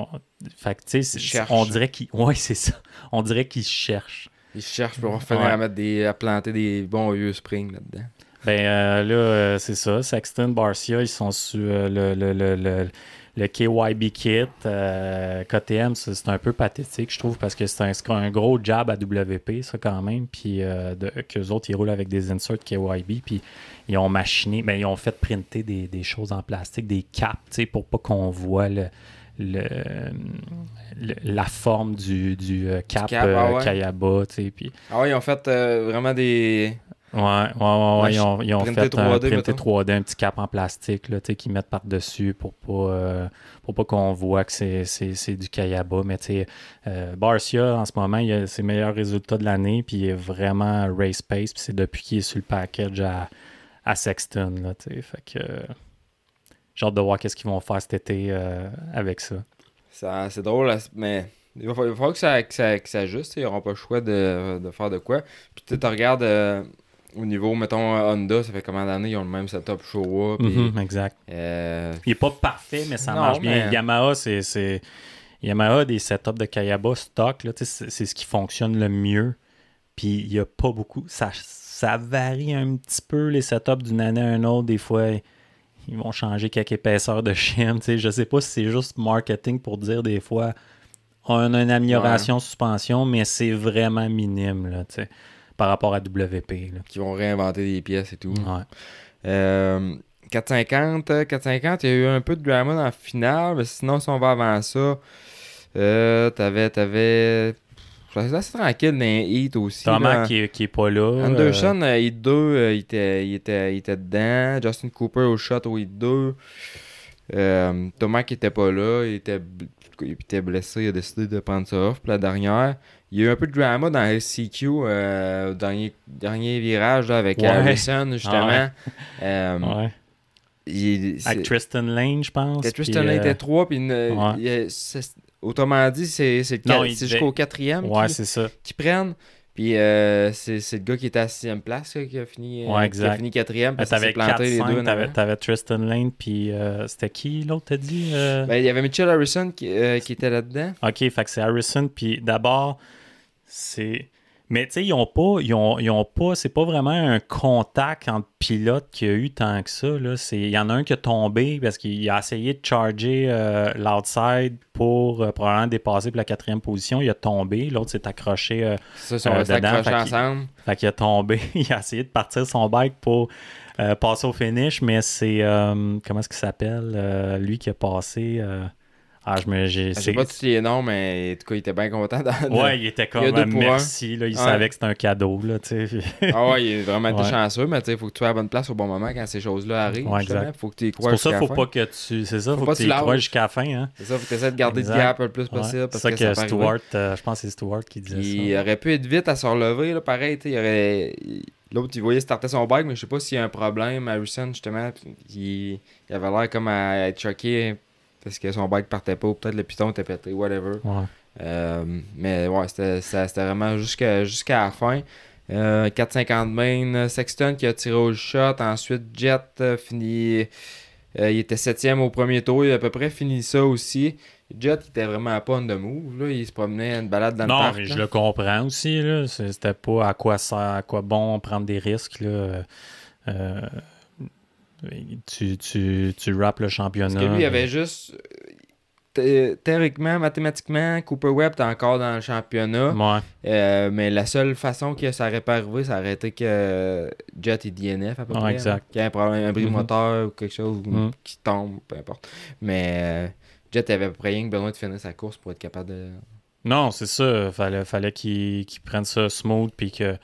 Fait que, tu sais, on dirait qu'ils... Ouais, c'est ça. On dirait qu'ils cherchent. Ils cherchent pour revenir à, mettre des, à planter des bons vieux springs là-dedans. Ben là, c'est ça. Sexton, Barcia, ils sont sur le, le, le le KYB Kit, euh, KTM, c'est un peu pathétique, je trouve, parce que c'est un, gros job à WP, ça, quand même. Puis euh, qu'eux autres, ils roulent avec des inserts KYB, puis ils ont machiné, mais ils ont fait printer des, choses en plastique, des caps, tu sais, pour pas qu'on voit le, la forme du, euh, cap, ah euh, tu Kayaba. Puis... Ah oui, ils ont fait vraiment des, Ouais, ouais, ouais, ils ont, ils ont fait un printé 3D, un petit cap en plastique là, qu'ils mettent par-dessus pour pas euh, pour pas qu'on voit que c'est, c'est, c'est du Kayaba. Mais tu sais euh, Barcia, en ce moment, il a ses meilleurs résultats de l'année, puis il est vraiment race pace, puis c'est depuis qu'il est sur le package à, à Sexton. Là, fait que j'ai hâte de voir qu'est-ce qu'ils vont faire cet été euh, avec ça. ça. C'est drôle, mais il va falloir, que ça, que ajuste. Ils n'auront pas le choix de, de, faire de quoi. Puis tu regardes au niveau, mettons, euh, Honda, ça fait combien d'années ils ont le même setup Showa. Mhm, exact. Euh, il n'est pas parfait, mais ça marche bien. Yamaha, c'est. Yamaha, des setups de Kayaba stock, c'est ce qui fonctionne le mieux. Puis il n'y a pas beaucoup. Ça, ça varie un petit peu les setups d'une année à une autre. Des fois, ils vont changer quelques épaisseurs de chien. Je sais pas si c'est juste marketing pour dire des fois on a une amélioration suspension, mais c'est vraiment minime. Là, par rapport à WP. Qui vont réinventer des pièces et tout. Ouais. 450, euh, 450, euh, il y a eu un peu de drama dans la finale, mais sinon, si on va avant ça, euh, t'avais, ça c'est tranquille dans aussi. Thomas qui, est, pas là. Anderson, euh... 2, euh, il était, il, était, il était dedans. Justin Cooper au shot au hit 2. Euh, Thomas qui était pas là, il était, il était, blessé, il a décidé de prendre ça off. Puis la dernière, il y a eu un peu de drama dans SCQ euh, au dernier, dernier virage là, avec Harrison, ah justement. ouais. Euh, avec Tristan Lane, je pense. Tristan Lane était euh, trois puis autrement dit, c'est jusqu'au quatrième Qui prennent. Puis euh, c'est, le gars qui était à 6 sixième place qui a fini euh, Qui a fini quatrième parce qu'il planté 4, les deux. T'avais, Tristan Lane puis euh, c'était qui l'autre t'as dit euh? ben, Il y avait Mitchell Harrison qui, qui était là-dedans. Ok, fait que c'est Harrison puis d'abord c'est mais tu sais, ils ont pas, ont, pas, c'est pas vraiment un contact entre pilotes qu'il y a eu tant que ça. Il y en a un qui a tombé parce qu'il a essayé de charger euh, l'outside pour euh, probablement dépasser pour la quatrième position. Il a tombé. L'autre s'est accroché euh, ça, ensemble. Il, fait qu'il a tombé. il a essayé de partir son bike pour passer au finish, mais c'est comment est-ce qu'il s'appelle? lui qui a passé. Ah, je me. je sais pas tous les noms, mais en tout cas, il était bien content. De... Ouais, il était comme il euh, merci. Là, il savait que c'était un cadeau. Là, ah ouais, il est vraiment ouais. chanceux, mais il faut que tu sois à la bonne place au bon moment quand ces choses-là arrivent. Ouais, exact. Faut que tu y crois. C'est pour ça, faut pas que tu. C'est ça, faut, que tu y crois jusqu'à la fin. Hein. C'est ça, faut que tu essaies de garder exact. le gap le plus possible. C'est ça que, Stuart, euh, je pense que c'est Stuart qui disait il ça. Il aurait pu être vite à se relever, là, pareil. Il aurait. L'autre, il voyait starter son bike, mais je sais pas s'il y a un problème. Harrison, justement, il, il avait l'air comme à être choqué parce que son bike partait pas, ou peut-être le piton était pété, whatever. Euh, mais ouais, c'était vraiment jusqu'à la fin. Euh, 4,50 main, euh, Sexton qui a tiré au shot, ensuite Jet finit euh, fini. il était septième au premier tour, il a à peu près fini ça aussi. Jet il était vraiment à on de move, il se promenait une balade dans le parc. Non, je le comprends aussi, c'était pas à quoi ça, à quoi bon prendre des risques. Là. Euh, tu, tu, tu rappes le championnat. Parce que lui, il avait juste. Euh, théoriquement, mathématiquement, Cooper Webb est encore dans le championnat. Ouais. Euh, mais la seule façon que ça aurait pas arrivé, ça aurait été que Jet et DNF à peu près. Hein. Exact. y ait un problème, un bris mhm. moteur ou quelque chose mhm. qui tombe, peu importe. Mais euh, Jet avait à peu près rien que besoin de finir sa course pour être capable de. Non, c'est ça. Fallait, fallait qu'il prenne ça smooth puis que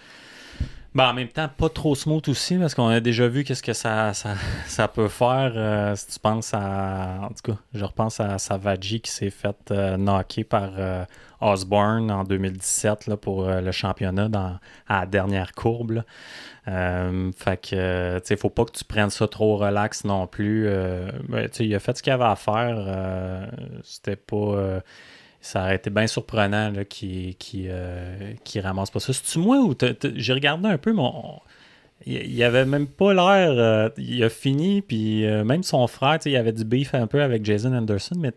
ben, en même temps, pas trop smooth aussi, parce qu'on a déjà vu qu'est-ce que ça, ça, peut faire. Euh, si tu penses à. En tout cas, je repense à Savaggi qui s'est fait euh, knocker par euh, Osborne en 2017 là, pour le championnat dans, à la dernière courbe. fait que, tu sais, faut pas que tu prennes ça trop relax non plus. Ben, il a fait ce qu'il avait à faire. C'était pas ça aurait été bien surprenant qu'il euh, qui ramasse pas ça. C'est-tu moi ou j'ai regardé un peu mon. Il, n'avait avait même pas l'air. Euh, il a fini, puis euh, même son frère, il avait du beef un peu avec Jason Anderson, mais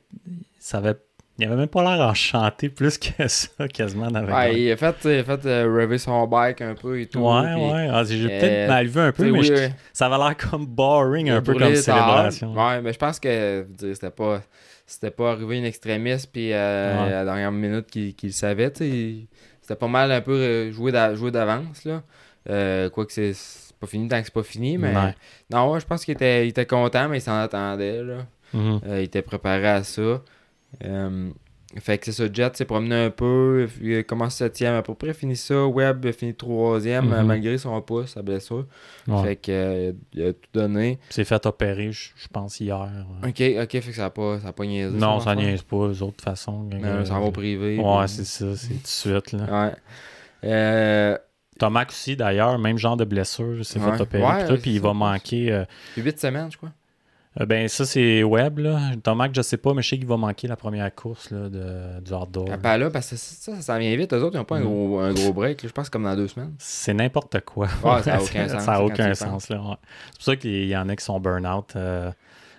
ça avait, il avait même pas l'air enchanté plus que ça, quasiment. Avec ouais, il a fait, rêver son bike un peu et tout. Ouais, puis, ouais. Ah, j'ai peut-être mal vu un peu, mais ça avait l'air comme boring, un peu comme célébration. Ouais, mais je pense que c'était pas c'était pas arrivé une extrémiste, puis euh, à la dernière minute qu'il le savait, c'était pas mal un peu euh, jouer d'avance, là. Euh, quoi que c'est pas fini tant que c'est pas fini, mais non, je pense qu'il était, était, content, mais il s'en attendait, mm-hmm. il était préparé à ça. Fait que c'est ça, Jet s'est promené un peu, il commence septième à peu près, finit ça. Webb finit troisième mhm. malgré son pouce, sa blessure. Fait que euh, il a tout donné. C'est fait opérer, je pense, hier. Ok, ok, fait que ça n'a pas, ça pas niaisé. Non, ça, niaise pas, eux autres, façon. ça euh, va au privé. Ouais, c'est ça, c'est tout de suite. Là. Ouais. Euh. aussi, d'ailleurs, même genre de blessure, s'est fait opérer. puis il va manquer. 8 euh, semaines, je crois. Euh, ben, ça, c'est web. Là. Thomas, je sais pas, mais je sais qu'il va manquer la première course là, de, du Hard Dog pas là, parce que ça, ça, vient vite. Eux autres, ils n'ont pas un mm. gros, un gros break. Je pense comme dans deux semaines. C'est n'importe quoi. Ah, ça n'a aucun sens. ça aucun sens. Ouais. C'est pour ça qu'il y en a qui sont burn-out euh,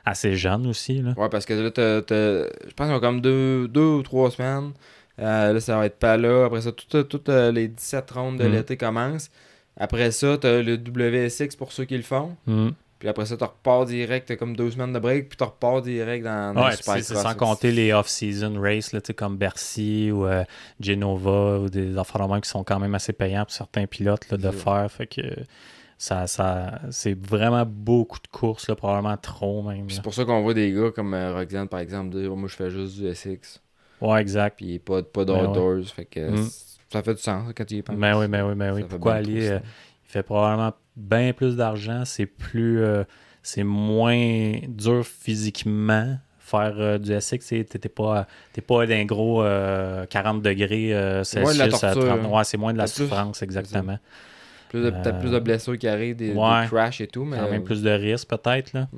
assez jeunes aussi. Là. Ouais, parce que là, t'as je pense qu'ils ont comme deux, deux ou trois semaines. Euh, là, ça va être pas là. Après ça, toutes les 17 rondes de mm. l'été commencent. Après ça, tu as le WSX pour ceux qui le font. Mm. Puis après ça, tu repars direct, t'as comme deux semaines de break, puis tu repars direct dans, dans ouais, C'est sans compter les off-season races, là, comme Bercy ou euh, Genova ou des enfants qui sont quand même assez payants pour certains pilotes là, de faire. Fait que ça, ça, c'est vraiment beaucoup de courses, probablement trop même. C'est pour ça qu'on voit des gars comme euh, Roxanne, par exemple, dire Moi, je fais juste du SX. Ouais, exact. Puis pas, pas ben d'outdoors. Fait que mm. ça fait du sens quand tu y penses. Mais ben oui, mais ben oui, oui. Pourquoi aller. Euh, il fait probablement bien plus d'argent, c'est plus euh, c'est moins dur physiquement faire euh, du SX, n'es pas t'es pas d'un gros 40 euh, degrés Celsius c'est moins de la souffrance exactement. Plus de, peut-être plus de blessures qui arrivent, des, crash crashs et tout, mais quand même plus de risques peut-être là.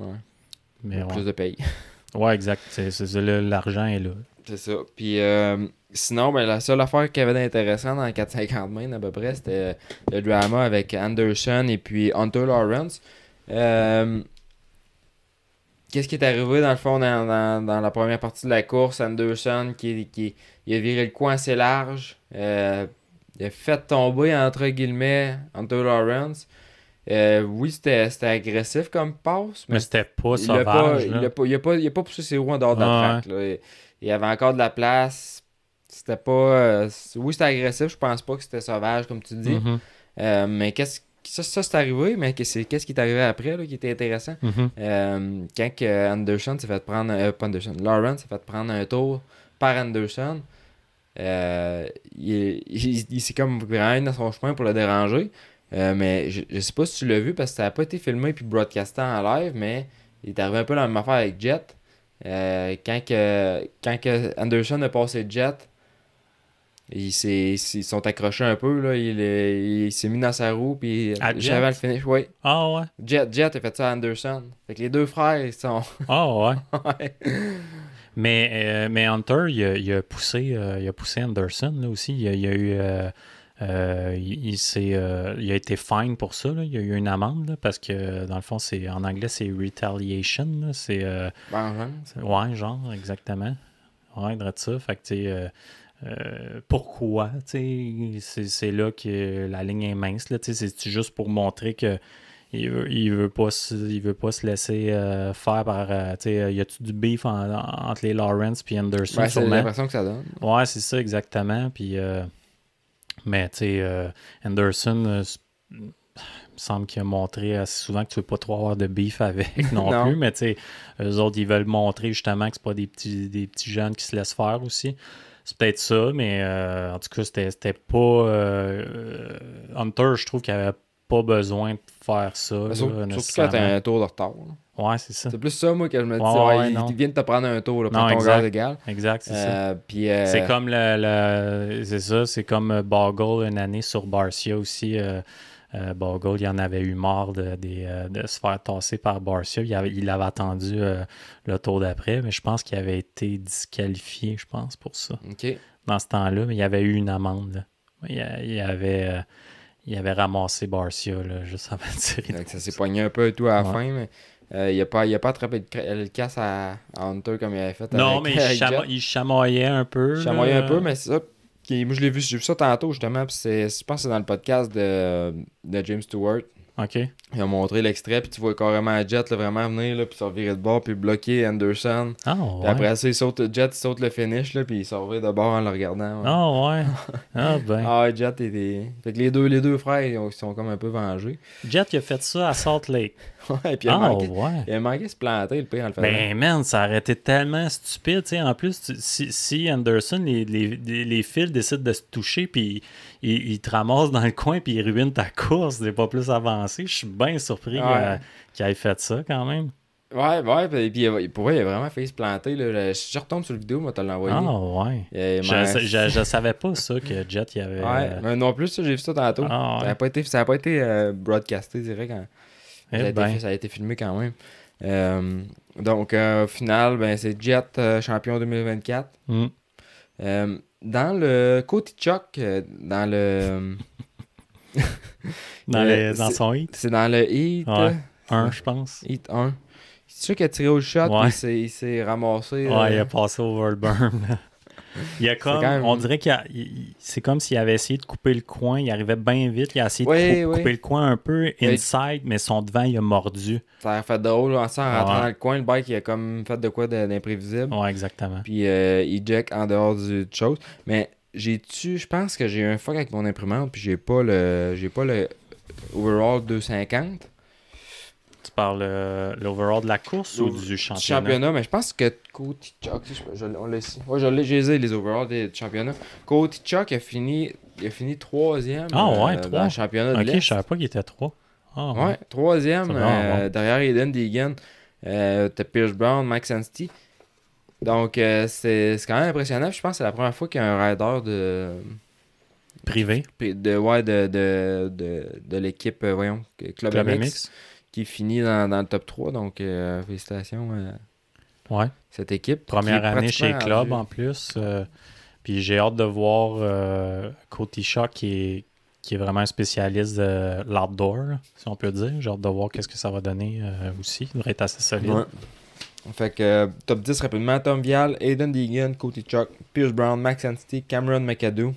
Mais plus de pays. ouais, exact, l'argent est là. C'est ça. Puis Sinon, ben, la seule affaire qu'il y avait d'intéressant dans 450 main à peu près, c'était euh, le drama avec Anderson et puis Hunter Lawrence. Euh, qu'est-ce qui est arrivé dans le fond dans, dans, la première partie de la course? Anderson qui, qui il a viré le coin assez large. Euh, il a fait tomber entre guillemets Hunter Lawrence. oui, c'était agressif comme passe, mais, c'était pas sauvage. Il n'a pas, a pas, pas, pas poussé ses roues en dehors de la track. Il, y avait encore de la place pas. Euh, oui, c'était agressif, je pense pas que c'était sauvage, comme tu dis. Mm-hmm. Euh, mais qu'est-ce ça, ça c'est arrivé, mais qu'est-ce qui est arrivé après qui était intéressant? Mm-hmm. Euh, quand Anderson s'est fait prendre. Anderson, Lawrence s'est fait prendre un tour par Anderson, il, il, il s'est comme vraiment dans son chemin pour le déranger. mais je, sais pas si tu l'as vu parce que ça n'a pas été filmé puis broadcasté en live, mais il est arrivé un peu la même affaire avec Jet. quand, que, Anderson a passé Jet, il ils sont accrochés un peu, là. Il, s'est mis dans sa roue, puis j'avais le finish, oui. Ah ouais? Jet, Jet a fait ça à Anderson. Fait que les deux frères, ils sont... Ah ouais? Mais, euh, mais Hunter, il a, poussé, euh, il a poussé Anderson, là, aussi. Il a, eu... Euh, euh il, il, a été fine pour ça, là. il a eu une amende là, parce que dans le fond, c'est en anglais c'est retaliation. C'est. ouais, genre, exactement. Ouais, il ça. Fait que tu euh, pourquoi? C'est là que la ligne est mince. C'est juste pour montrer que il veut, pas se, il veut pas se laisser euh, faire par euh, tu y a du beef entre les Lawrence puis Anderson c'est l'impression que ça donne ouais c'est ça exactement puis mais tu Anderson me semble qu'il a montré assez souvent que tu veux pas trop avoir de beef avec non, plus mais tu sais eux autres ils veulent montrer justement que c'est pas des petits des petits jeunes qui se laissent faire aussi c'est peut-être ça, mais euh, en tout cas, c'était pas. Euh, Hunter, je trouve qu'il avait pas besoin de faire ça. Là, surtout quand t'as un tour de retard. Ouais, c'est ça. C'est plus ça, moi, que je me dis, ouais, il vient de te prendre un tour pour ton exact. égal. Exact, c'est ça. Euh, c'est comme le, le c'est ça, c'est comme Boggle une année sur Barcia aussi. Euh, il en avait eu marre euh, de, se faire tasser par Barcia. Il avait, attendu euh, le tour d'après, mais je pense qu'il avait été disqualifié, je pense, pour ça. Ok. Dans ce temps-là, mais il avait eu une amende. Il, avait. Euh, il avait ramassé Barcia là, juste avant Donc, ça s'est poigné un peu tout à la fin, mais pas il n'a pas, pas, attrapé le, casse à, Hunter comme il avait fait. Non, mais il, chamoyait un peu. Il chamoyait un peu, mais ça moi, je l'ai vu, j'ai vu ça tantôt, justement. Puis je pense que c'est dans le podcast de, de James Stewart. OK. Ils ont montré l'extrait, puis tu vois carrément Jet vraiment venir, là, puis se de bord, puis bloquer Anderson. Ah, ouais. Puis après ça, il saute, Jet il saute le finish, là, puis il sort de bord en le regardant. Ah, ouais. Ah, ben. Ah, Jet était. Fait que les deux, les deux frères, ils sont comme un peu vengés. Jet, il a fait ça à Salt Lake il, a manqué, il a manqué se planter, le pire, en le faisant. Ben, man, ça aurait été tellement stupide. En plus, si, si, Anderson, les, les, les, fils décident de se toucher, puis il, te ramassent dans le coin, puis il ruine ta course, t'es pas plus avancé. Je suis bien surpris ah, qu'il ait fait ça quand même. Ouais, ouais, puis euh, pour vrai, il a vraiment failli se planter. Là. Je, retombe sur le vidéo, moi, t'as l'envoyé. Ah, ouais. je, je, savais pas ça que Jet, il avait. Ouais, euh, mais non plus, j'ai vu ça tantôt. Ah, ça n'a pas été, ça a pas été euh, broadcasté direct. Hein. Eh ça a, été, ben. ça a, été, filmé quand même. Euh, donc, euh, au final, ben, c'est Jet euh, champion 2024. Mm. dans le côté Chuck, dans le. dans, le, dans son hit. C'est dans le hit. 1, je pense. Hit 1. C'est sûr qu'il a tiré au shot, mais il s'est ramassé. Ouais, il a passé au World Burn. on dirait qu'il c'est comme s'il avait essayé de couper le coin, il arrivait bien vite, il a essayé de couper le coin un peu inside, mais son devant il a mordu. Ça a fait drôle, en rentrant le coin, le bike il a comme fait de quoi d'imprévisible. Ouais, exactement. Puis euh, il jack en dehors du chose, mais j'ai tu, je pense que j'ai un fuck avec mon imprimante, puis j'ai pas le, j'ai pas le euh, overall 250. Tu parles de euh, l'overall de la course ou du championnat? Du championnat, mais je pense que Cody Chuck, on l'a ici. Ouais, j'ai les overalls du championnat. Cody Chuck a fini, il a fini troisième ah, ouais, euh, troisième dans le championnat de Ok, je savais pas qu'il était trois. Ah, ouais. troisième, euh, derrière Eden Deegan, t'as Pierce Brown, Max Anstey. Donc, c'est, c'est quand même impressionnant. Je pense que c'est la première fois qu'il y a un rider de... Privé. De, ouais, de, de, de, l'équipe, voyons, Club, Club MX qui finit dans, le top 3. Donc, euh, félicitations à euh, cette équipe. Première année chez Club en plus. Euh, puis j'ai hâte de voir euh, Cody qui est, qui est vraiment un spécialiste de l'outdoor, si on peut dire. J'ai hâte de voir qu'est-ce que ça va donner aussi. Il devrait être assez solide. Fait que top 10 rapidement, Tom Vial, Aiden Deegan, Cody Chuck, Pierce Brown, Max Anstey, Cameron McAdoo,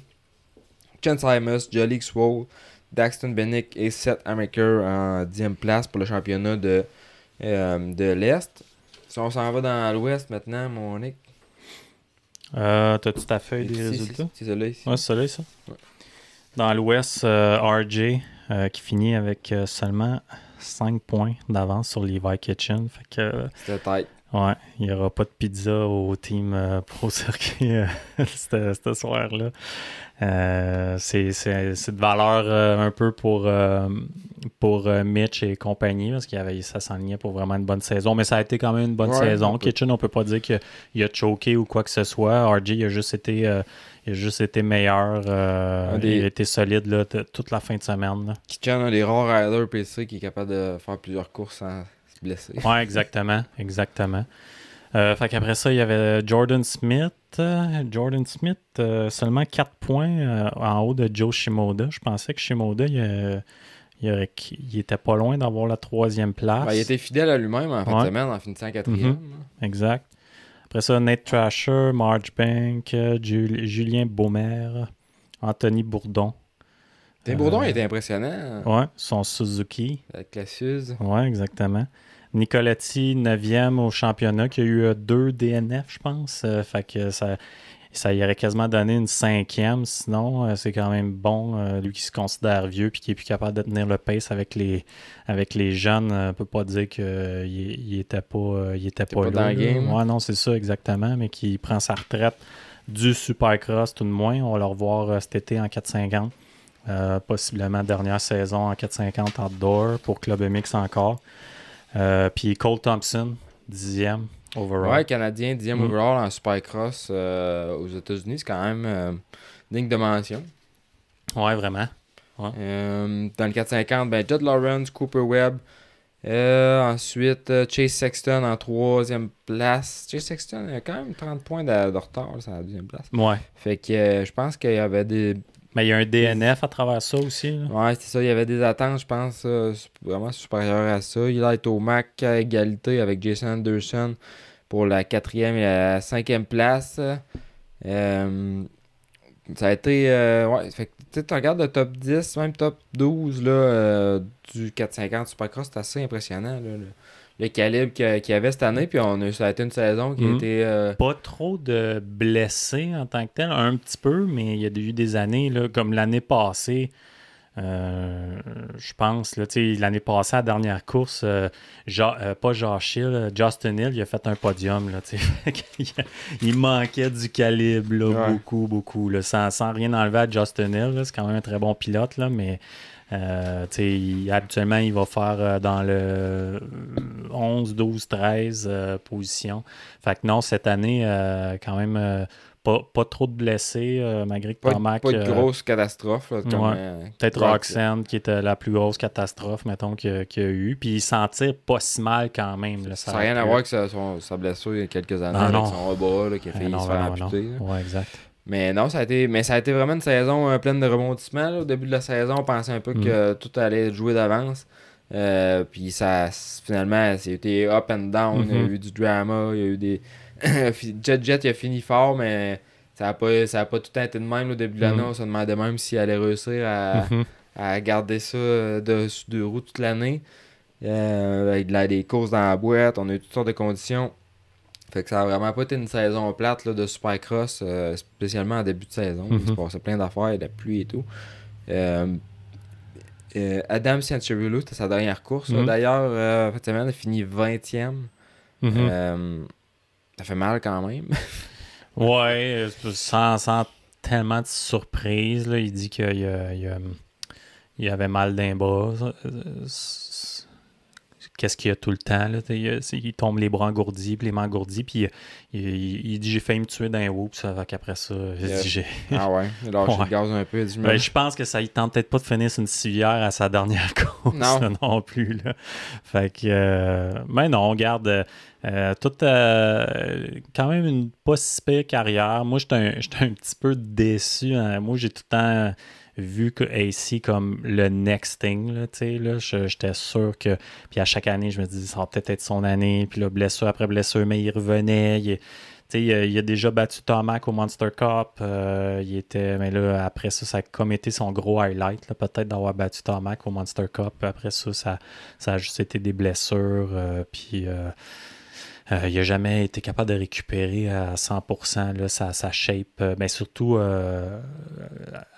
Chen Simus, Jolie Swole, Daxton Benick et Seth Amaker en 10 place pour le championnat de, euh, de l'Est. Si on s'en va dans l'Ouest maintenant, Monique. Euh, T'as-tu ta feuille des résultats C'est celui-là ici. Ouais, c'est celui-là, ça. Dans l'Ouest, euh, RJ euh, qui finit avec seulement 5 points d'avance sur les Kitchen. C'était Ouais, il n'y aura pas de pizza au team Pro Circuit cette ce soir-là. Euh, c'est de valeur euh, un peu pour, euh, pour Mitch et compagnie, parce qu'il avait ça s'enlignait pour vraiment une bonne saison. Mais ça a été quand même une bonne saison. Kitchen, on peut pas dire qu'il a, choqué ou quoi que ce soit. RG il a juste été, meilleur. Il a été solide toute la fin de semaine. Kitchen, un des rares riders PC qui est capable de faire plusieurs courses en blessé. Ouais, exactement. Exactement. Euh, fait qu'après ça, il y avait Jordan Smith. Euh, Jordan Smith, euh, seulement 4 points euh, en haut de Joe Shimoda. Je pensais que Shimoda, il, il, était pas loin d'avoir la troisième place. il était fidèle à lui-même en fin de semaine en finissant quatrième. Mhm. Hein. Exact. Après ça, Nate Trasher, Marge Bank, Julien Beaumer, Anthony Bourdon. Tim Bourdon était impressionnant. Ouais, son Suzuki. la Ouais, exactement. Nicoletti, 9e au championnat, qui a eu euh, deux DNF, je pense. Euh, fait que ça, ça y aurait quasiment donné une cinquième. Sinon, euh, c'est quand même bon. lui qui se considère vieux et qui est plus capable de tenir le pace avec les, avec les jeunes, on peut pas dire qu'il il était pas, il était pas, non, c'est ça exactement, mais qui prend sa retraite du Supercross tout de moins. On va le revoir cet été en 450. Euh, possiblement dernière saison en 450 outdoor pour Club MX encore. Euh, puis Cole Thompson, dixième overall. Ouais, Canadien, dixième mm. overall en Supercross euh, aux États-Unis. C'est quand même euh, digne de mention. Ouais, vraiment. Ouais. dans le 450, ben, Judd Lawrence, Cooper Webb. ensuite, Chase Sexton en troisième place. Chase Sexton a quand même 30 points de, retard, sur la deuxième place. Ouais. Fait que je pense qu'il y avait des mais il y a un DNF à travers ça aussi. Oui, c'est ça. Il y avait des attentes, je pense, euh, vraiment supérieures à ça. Il a été au MAC à égalité avec Jason Anderson pour la quatrième et la cinquième place. Euh, ça a été. Euh, ouais, fait tu regardes le top 10, même top 12 là, du 450 Supercross, c'est assez impressionnant le calibre qu'il y avait cette année. Puis on a, ça a été une saison qui a mhm. été. Euh, pas trop de blessés en tant que tel, un petit peu, mais il y a eu des années, là, comme l'année passée. Euh, je pense, l'année passée, la dernière course, euh, pas Josh Hill, Justin Hill, il a fait un podium. il, manquait du calibre beaucoup, beaucoup. sans, sans, rien enlever à Justin Hill, c'est quand même un très bon pilote, là, mais habituellement, il va faire dans le 11, 12, 13 positions. Fait que non, cette année, euh, quand même, euh, pas, trop de blessés, euh, malgré que pas, pas de grosse catastrophe. Peut-être Roxanne, qui était la plus grosse catastrophe, mettons, qu'il y, a eu. Puis il s'en tire pas si mal quand même. ça n'a rien à voir avec sa, blessure il y a quelques années, ah, non, avec son rebord qui a ah, fait non, se exact. Mais non, ça a été, mais ça a été vraiment une saison pleine de rebondissements. Au début de la saison, on pensait un peu mm. que tout allait jouer d'avance. Euh, puis ça, finalement, c'était up and down. Il y a mhm. eu du drama, il y a eu des. Jet Jet, il a fini fort, mais ça n'a pas, ça a pas tout le été de même. Au début de l'année, mhm. on se demandait même s'il allait réussir à, mhm. à, garder ça euh, de, route toute l'année. Euh, avec des courses dans la boîte, on a eu toutes sortes de conditions. Fait que ça a vraiment pas été une saison plate là, de Supercross, euh, spécialement en début de saison. Il se passait plein d'affaires, de la pluie et tout. Euh, Adam tu c'était sa dernière course. Mhm. D'ailleurs, euh, cette semaine, il fini 20e. Mhm. Euh, ça fait mal quand même. ouais, sans, tellement de surprise. il dit qu'il y, il avait mal d'un bras qu'est-ce qu'il y a tout le temps. Là, il, tombe les bras engourdis, puis les mains engourdies, puis il, dit J'ai failli me tuer d'un haut, ça va qu'après ça, dit, j'ai. Ah ouais, il a ouais. gaz un peu. Ben, je pense que ça il tente peut-être pas de finir une civière à sa dernière course non, non plus. Là. Fait que, euh, mais non, on garde. Euh, euh, quand même une pas si carrière. Moi, j'étais un, un, petit peu déçu. Hein. Moi, j'ai tout le temps vu que AC comme le next thing, là, là, j'étais sûr que. Puis à chaque année, je me dis, ça va peut-être être son année. Puis là, blessure après blessure, mais il revenait. Il, il, il a déjà battu Tomac au Monster Cup. Euh, il était, mais là, après ça, ça a comme son gros highlight, peut-être d'avoir battu Tomac au Monster Cup. Après ça, ça, ça a juste été des blessures. Euh, puis. Euh, euh, il n'a jamais été capable de récupérer à 100% sa, shape, mais euh, ben, surtout euh,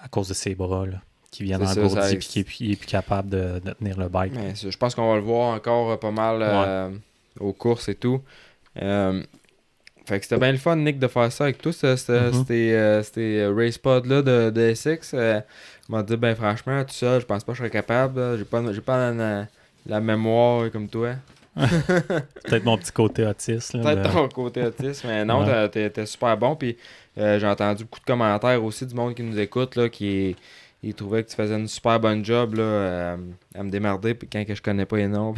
à cause de ses bras qui viennent engourdis et qui n'est plus capable de, tenir le bike. je pense qu'on va le voir encore pas mal aux courses et tout. c'était bien le fun, Nick, de faire ça avec tout mm-hmm. ces, race pods-là de, SX. Essex. m'a dit, ben franchement, tout ça, je pense pas que je serais capable. J'ai pas, pas la, mémoire comme toi. Peut-être mon petit côté autiste. Peut-être ton côté autiste, mais non, t'es super bon. Puis euh, j'ai entendu beaucoup de commentaires aussi du monde qui nous écoute là, qui trouvait que tu faisais une super bonne job euh, à me démarder puis quand que je connais pas les noms.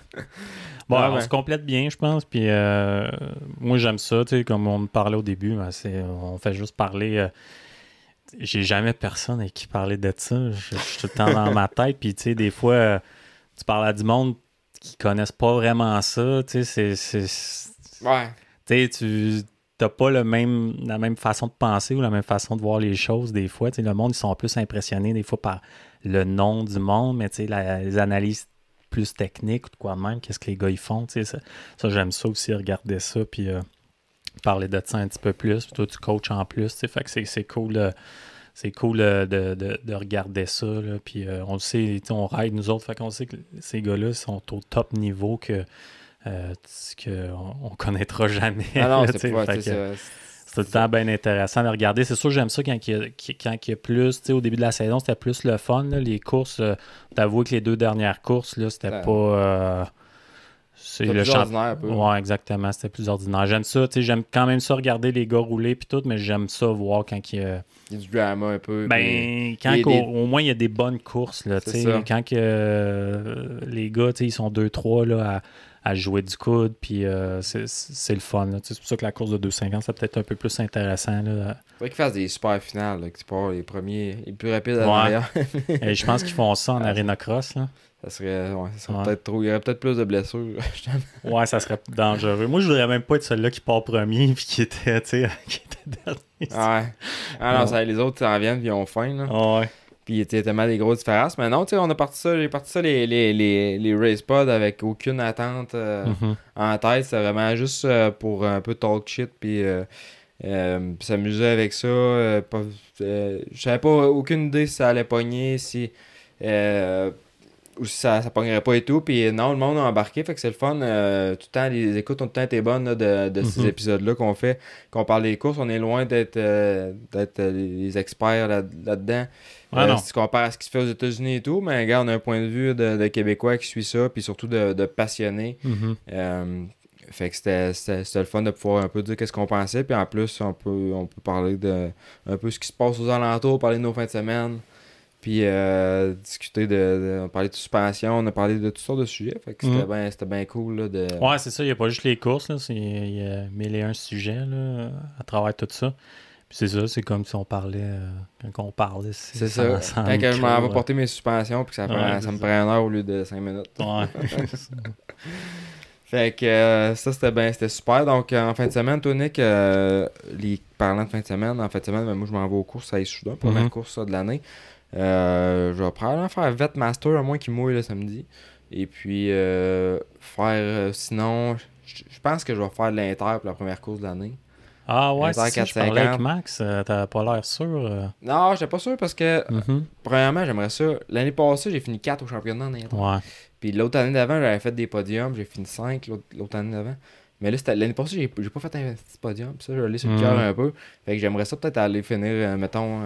bon, on se complète bien, je pense. Puis euh, moi, j'aime ça, tu sais, comme on me parlait au début, ben, on fait juste parler. j'ai jamais personne à qui parler de ça. Je, je suis tout le temps dans ma tête. Puis, tu sais, des fois, tu parles à du monde, qui connaissent pas vraiment ça, tu sais, c'est. Tu tu pas le même, la même façon de penser ou la même façon de voir les choses des fois. sais, le monde, ils sont plus impressionnés des fois par le nom du monde, mais sais, les analyses plus techniques ou quoi même, qu'est-ce que les gars ils font. Ça, ça j'aime ça aussi, regarder ça, puis euh, parler de ça un petit peu plus. Puis toi, tu coaches en plus. Fait que c'est cool. Euh, c'est cool euh, de, de, de, regarder ça. Puis euh, on le sait, on ride nous autres. Fait qu'on sait que ces gars-là sont au top niveau que euh, qu'on connaîtra jamais. Ah c'est tout le temps bien intéressant de regarder. C'est sûr que j'aime ça quand il y a, quand il a plus. Au début de la saison, c'était plus le fun. Les courses, euh, que les deux dernières courses, là, c'était pas. Euh, c'est le plus ordinaire un peu. Ouais, exactement. C'était plus ordinaire. J'aime ça. Tu sais, j'aime quand même ça regarder les gars rouler puis tout, mais j'aime ça voir quand il y a. Il y a du drama un peu. Ben, quand au... moins il y a des bonnes courses, là. Tu sais, quand que, euh, les gars, tu sais, ils sont 2-3 là à jouer du coude, puis euh, c'est le fun. C'est pour ça que la course de 250, c'est peut-être un peu plus intéressant. Là. Faudrait qu'ils fassent des super finales, là, avoir les premiers, les plus rapides à ouais. je pense qu'ils font ça en ah, Arena Cross. Là. Ça serait, ouais, ça serait peut-être trop. Il y aurait peut-être plus de blessures. ouais, ça serait dangereux. Moi, je voudrais même pas être celui-là qui part premier et qui était, qui était dernier. Ouais. alors ah Ça, les autres, en viennent puis ils ont faim. Là. Ah ouais. Puis il tellement des grosses différences. Mais non, tu sais, on a parti ça, j'ai parti ça les, les, les, les race pods avec aucune attente euh, mhm. en tête. C'est vraiment juste euh, pour un peu talk shit puis euh, s'amuser avec ça. Je n'avais pas aucune idée si ça allait pogner, si. Ou ça, ça pognerait pas et tout. Puis non, le monde a embarqué, fait que c'est le fun. Euh, tout le temps, les écoutes ont le temps été bonnes de, ces mhm. épisodes-là qu'on fait, Quand on parle des courses. On est loin d'être euh, euh, les experts là-dedans. Ah, si tu compares à ce qui se fait aux États-Unis et tout, mais regarde, on a un point de vue de, Québécois qui suit ça, puis surtout de, de passionnés. Mhm. Fait que c'était le fun de pouvoir un peu dire qu'est-ce qu'on pensait. Puis en plus, on peut, on peut parler de un peu ce qui se passe aux alentours, parler de nos fins de semaine. Puis euh, discuter de, On On parlait de suspension, on a parlé de toutes sortes de sujets. Fait que c'était mhm. bien cool. de... Ouais, c'est ça. Il n'y a pas juste les courses. Là, il y a mille et un sujets là, à travers tout ça. Puis c'est ça, c'est comme si on parlait. Euh, quand on parlait. C'est ça. Fait que je m'en vais porter mes suspensions, puis ça, ça, me prend une heure au lieu de cinq minutes. Ouais. Fait que euh, ça, c'était bien, c'était super. Donc, en fin de semaine, toi, Nick, les, parlant de fin de semaine, en fin de semaine, ben, moi, je m'en vais aux courses à Issoudun, première mhm. course de l'année. Euh, je vais probablement faire Vet Master, à moins qu'il mouille le samedi. Et puis, euh, faire. Euh, sinon, je pense que je vais faire de l'Inter pour la première course de l'année. Ah ouais, c'est je avec Max, tu t'as pas l'air sûr. Non, j'étais pas sûr parce que, mm-hmm. premièrement, j'aimerais ça. L'année passée, j'ai fini 4 au championnat en Inter. Puis l'autre année d'avant, j'avais fait des podiums, j'ai fini 5 l'autre année d'avant. Mais là, l'année passée, j'ai pas fait un petit podium, ça, je l'ai sur le mm. cœur un peu. Fait que j'aimerais ça peut-être aller finir, mettons,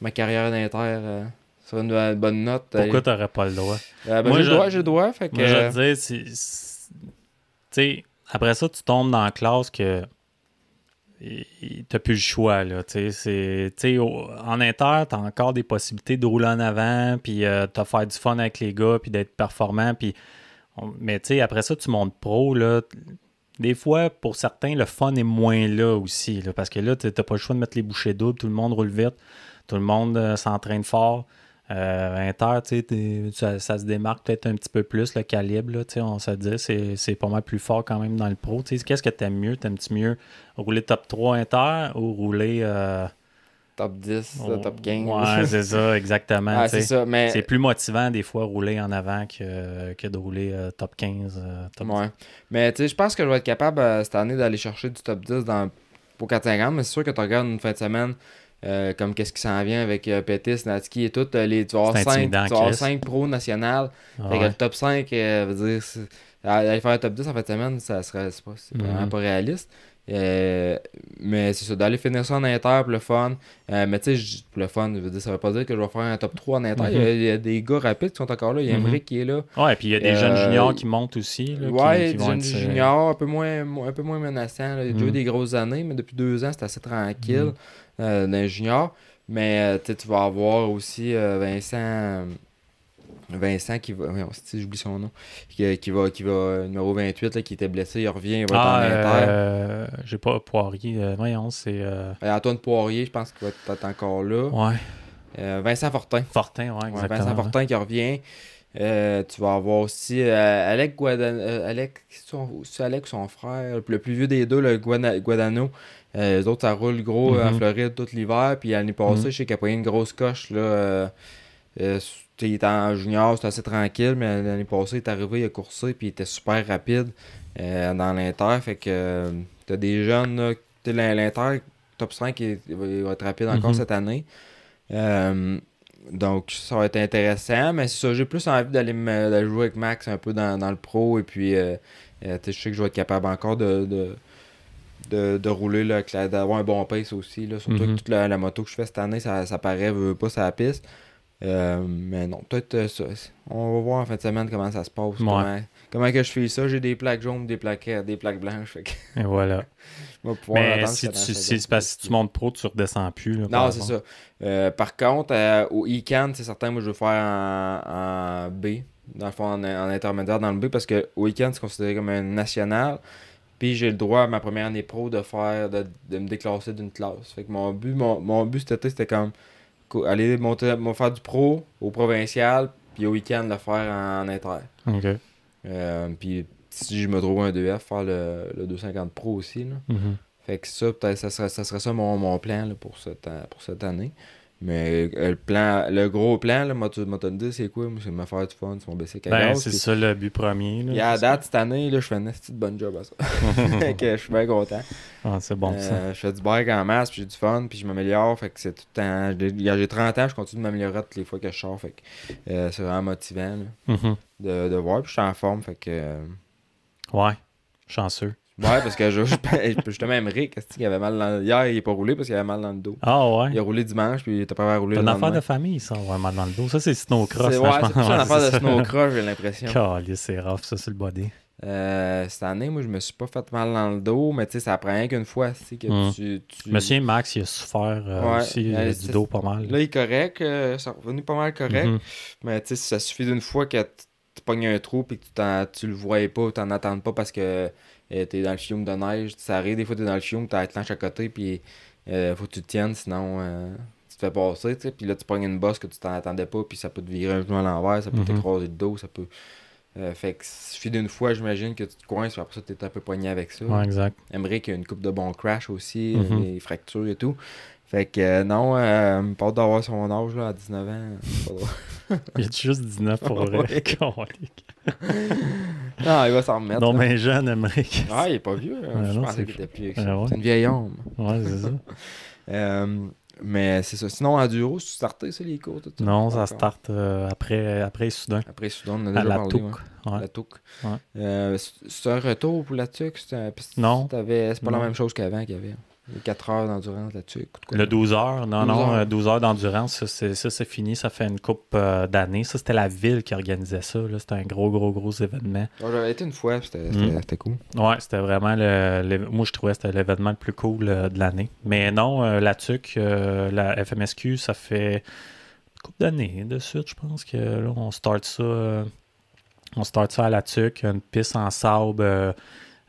ma carrière d'inter euh, une bonne note. Euh, Pourquoi tu n'aurais pas le droit? Euh, ben, moi j'ai le droit, je veux après ça, tu tombes dans la classe que t'as plus le choix. Là, en inter, t'as encore des possibilités de rouler en avant, puis euh, faire du fun avec les gars, puis d'être performant. Puis, mais après ça, tu montes pro. Là, des fois, pour certains, le fun est moins là aussi. parce que là, tu n'as pas le choix de mettre les bouchées doubles, tout le monde roule vite tout le monde euh, s'entraîne fort. Euh, inter, ça, se démarque peut-être un petit peu plus le calibre. on se dit c'est, c'est pas mal plus fort quand même dans le pro. Qu'est-ce que tu t'aimes mieux T'aimes-tu mieux rouler top 3 inter ou rouler. Euh, top 10, top 15. Ouais, c'est ça, exactement. c'est, c'est plus motivant des fois rouler en avant que, de rouler top 15, top 10. Mais je pense que je vais être capable cette année d'aller chercher du top 10 dans, pour 4 ans, mais c'est sûr que tu regardes une fin de semaine euh, comme qu'est-ce qui s'en vient avec Pétis, euh, Pettis, et tout. Euh, les, tu vas 5, Pro pros nationales. le top 5, veut dire, aller faire un top 10 en fin de semaine, ça serait, c'est pas, mm-hmm. vraiment pas réaliste. Euh, mais c'est ça, d'aller finir ça en inter pour le fun. Euh, mais tu sais, pour le fun, ça veut pas dire que je vais faire un top 3 en inter. Mhm. il, y a, des gars rapides qui sont encore là. Il y a un mhm. vrai qui est là. Ouais, et puis il y a des jeunes euh, juniors qui montent aussi. Là, ouais, des jeunes juniors, un peu moins, un peu moins menaçants. Il y a mhm. des grosses années, mais depuis deux ans, c'est assez tranquille d'un junior. Mais tu vas avoir aussi Vincent. Vincent qui va. j'oublie son nom. Qui, euh, va, qui va. Euh, numéro 28, là, qui était blessé, il revient, il va ah, être en ah, euh, J'ai pas Poirier. Euh, c'est. Euh... Antoine Poirier, je pense qu'il va être encore là. Ouais. Vincent Fortin. Fortin, ouais, exactement. Vincent Fortin qui revient. tu vas avoir aussi Alec Guadano. son, son frère, le plus vieux des deux, le Guadano. les autres, ça roule gros en mhm. Floride tout l'hiver. Puis l'année passée, mhm. je sais qu'il a une grosse coche là, il était en junior, c'était assez tranquille, mais l'année passée, il est arrivé, il a coursé, puis il était super rapide euh, dans l'Inter. Fait que euh, t'as des jeunes, l'Inter, top 5, il, va être rapide encore mhm. cette année. Euh, donc, ça va être intéressant, mais c'est ça, j'ai plus envie d'aller jouer avec Max un peu dans, le pro, et puis je sais que je vais être capable encore de, de de, rouler, d'avoir un bon pace aussi. Là, surtout que mhm. toute la, moto que je fais cette année, ça, ça paraît, pas, sa piste. Euh, mais non, peut-être ça. On va voir en fin de semaine comment ça se passe. Comment, que je fais ça. J'ai des plaques jaunes, des plaques, des plaques blanches. voilà. mais si, tu, si, si tu montes pro, tu redescends plus. non, c'est ça. Euh, par contre, euh, au ICANN, c'est certain, moi je veux faire en, B. Dans en, intermédiaire dans le B, parce que au ICANN, c'est considéré comme un national. Puis j'ai le droit à ma première année pro de faire de, me déclasser d'une classe. Fait mon but, mon, mon but cet été, c'était comme aller monter, faire du pro au provincial, puis au week-end le faire en, inter. Euh, puis si je me trouve un 2F, e faire le, le 250 Pro aussi. Là. Mhm. Fait que ça, peut-être, ça serait, ça serait ça mon, mon plan pour, cette, pour cette année. Mais euh, le plan, le gros plan, le moto c'est quoi? c'est me faire du fun, c'est mon BC Ben, c'est ça le but premier. Là, et à date, cette année, je fais une petite bonne job à ça. je suis bien content. Ah, c'est bon, ça. Euh, je fais du bike en masse, puis j'ai du fun, puis je m'améliore. Fait que c'est tout temps. J'ai 30 ans, je continue de m'améliorer toutes les fois que je sors. Fait euh, c'est vraiment motivant mm-hmm. de, de, voir, puis je suis en forme. Fait que. Ouais, chanceux. Ouais, parce que je, je, justement, qu'il y avait mal dans, hier, il n'est pas roulé parce qu'il avait mal dans le dos. Ah ouais. Il a roulé dimanche, puis il était pas roulé C'est Une affaire de famille, ça, avoir mal dans le dos. Ça, c'est snowcross. C'est ouais, c'est une affaire de snowcross, j'ai l'impression. c'est rough, ça, c'est le body. Euh, cette année, moi, je me suis pas fait mal dans le dos, mais tu sais, ça prend rien qu'une fois. Que mm. tu, tu... Monsieur Max, il a souffert euh, aussi euh, du dos pas mal. Là, il est correct, ça est revenu pas mal correct. Mm-hmm. Mais tu sais, ça suffit d'une fois que tu pognes un trou et que tu, tu le voyais pas ou t'en attends pas parce que euh, t'es dans le fiume de neige, ça arrive des fois t'es dans le fiume, t'as la à côté, puis euh, faut que tu te tiennes, sinon euh, tu te fais passer, tu sais, puis là tu prends une bosse que tu t'en attendais pas, puis ça peut te virer un peu à l'envers, ça peut te mhm. croiser t'écraser le dos, ça peut. fait que suffit d'une fois, j'imagine, que tu te coinces, puis après ça, t'es un peu poigné avec ça. exact. Aimerait qu'il y ait une coupe de bons crash aussi, des mhm. fractures et tout. Fait que non, euh, pas d'avoir son âge là, à 19 ans, Il est a juste 19 pour vrai. non, ah, il va s'en remettre. Non, mais Jeanne aimerait Ah, il est pas vieux. Hein. Ah, je pensais qu'il était plus vieux ah, C'est une vieille homme. Ouais, c'est ça. Euh, mais c'est ça. Sinon, à duo, tu startais ça, les cours? Tout non, ça starte euh, après, après Soudain. Après Soudan, on a déjà la parlé. La touque. Euh, c'est un retour pour la touque? C'est un... Non. C'est pas la même chose qu'avant qu'il y avait. 4 heures d'endurance là-dessus. Le 12 heures, non, non, 12 heures d'endurance, ça c'est fini, ça fait une coupe euh, d'années. Ça, c'était la ville qui organisait ça. C'était un gros, gros, gros événement. Ouais, J'avais été une fois, mm. c'était cool. Ouais, c'était vraiment le, Moi, je trouvais que c'était l'événement le plus cool euh, de l'année. Mais non, euh, la TUC, la FMSQ, ça fait une coupe d'années de suite, je pense que là, on start ça. on start ça à la TUC, une piste en sable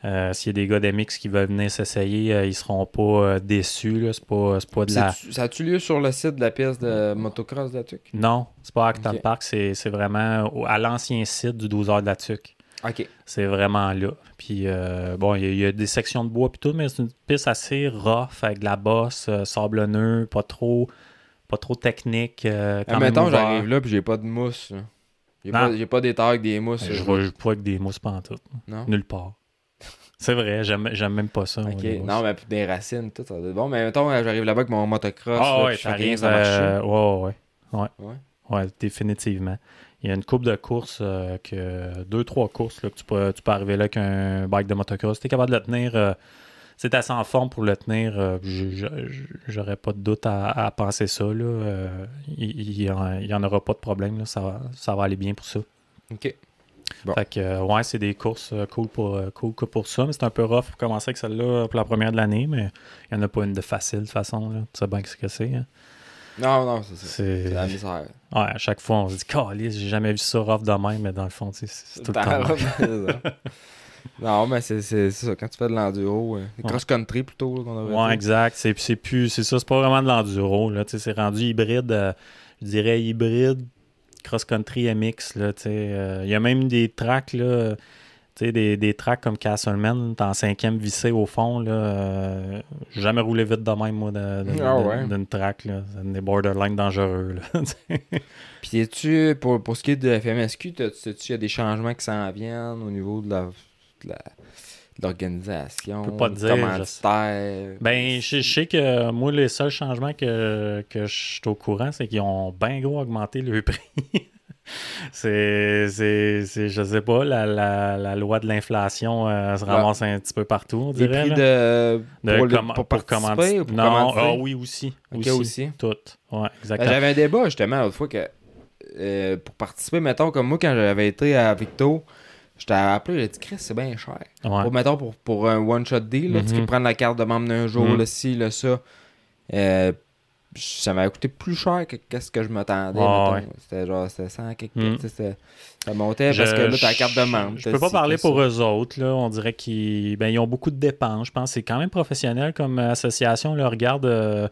euh, s'il y a des gars d'Amix qui veulent venir s'essayer, euh, ils seront pas euh, déçus. Ça a-tu lieu sur le site de la pièce de motocross de la TUC? Non, c'est pas à Acton Park, c'est, vraiment à l'ancien site du 12 heures de la TUC. OK. C'est vraiment là. Puis, bon, il y, a des sections de bois puis tout, mais c'est une piste assez rough avec de la bosse, sablonneux, pas trop, pas trop technique. quand mettons, j'arrive là puis j'ai pas de mousse. J'ai, pas, des avec des mousses. Ben, je ne pas avec des mousses pantoute. Non. Nulle part. C'est vrai, j'aime même pas ça. Non, mais des racines, tout ça. Bon, mais mettons, j'arrive là-bas avec mon motocross. Ah oh, ouais, ça Euh, ouais, ouais, ouais, ouais. Ouais, définitivement. Il y a une coupe de courses, euh, que deux, trois courses, là, que tu peux, tu arriver là avec un bike de motocross. Tu es capable de le tenir. Euh, c'est assez en forme pour le tenir. Euh, j'aurais pas de doute à, penser ça. il n'y en, aura pas de problème. Ça, ça va aller bien pour ça. OK. Fait que, euh, ouais, c'est des courses euh, cool pour, euh, cool, pour ça, mais c'est un peu rough pour commencer avec celle-là pour la première de l'année, mais il n'y en a pas une de facile de toute façon. Tu sais bien ce que c'est. Hein. Non, non, c'est ça. C'est la misère. Ouais, à chaque fois, on se dit, Calice, j'ai jamais vu ça rough de même, mais dans le fond, c'est tout le temps. Non, mais c'est ça. Quand tu fais de l'enduro, cross-country plutôt qu'on Ouais, exact. C'est plus, c'est ça. C'est pas vraiment de l'enduro. C'est rendu hybride. je dirais hybride cross-country MX. Euh, il y a même des tracks, des, des tracks comme Castleman, en cinquième vissé au fond. Là, n'ai euh, jamais roulé vite de même, moi, ah d'une track. des borderline dangereux. pour, pour ce qui est de FMSQ, il tu a des changements qui s'en viennent au niveau de la l'organisation, comment dire, ben, je Ben, je, sais que moi, les seuls changements que, que je suis au courant, c'est qu'ils ont bien gros augmenté le prix. c'est, c'est, je sais pas, la, la, la loi de l'inflation euh, se ramasse un petit peu partout, on dirait. Les prix de, pour, participer, non, ah oui, aussi. aussi, Ouais, ben, exactement. j'avais un débat, justement, l'autre fois, que euh, pour participer, mettons, comme moi, quand j'avais été à Victo, je t'ai appelé, j'ai dit, Chris, c'est bien cher. Pour, mettons, pour, pour un one-shot deal, tu mhm. peux prendre la carte de membre d'un jour, mhm. le ci, le ça. Euh, ça m'a coûté plus cher que ce que je m'attendais. C'était genre, c'était 100 quelque mhm. chose Ça montait parce que là, ta carte de membre. Je peux pas parler pour eux autres. Là. On dirait qu'ils ben, ils ont beaucoup de dépenses. Je pense c'est quand même professionnel comme association. Là, regarde, euh,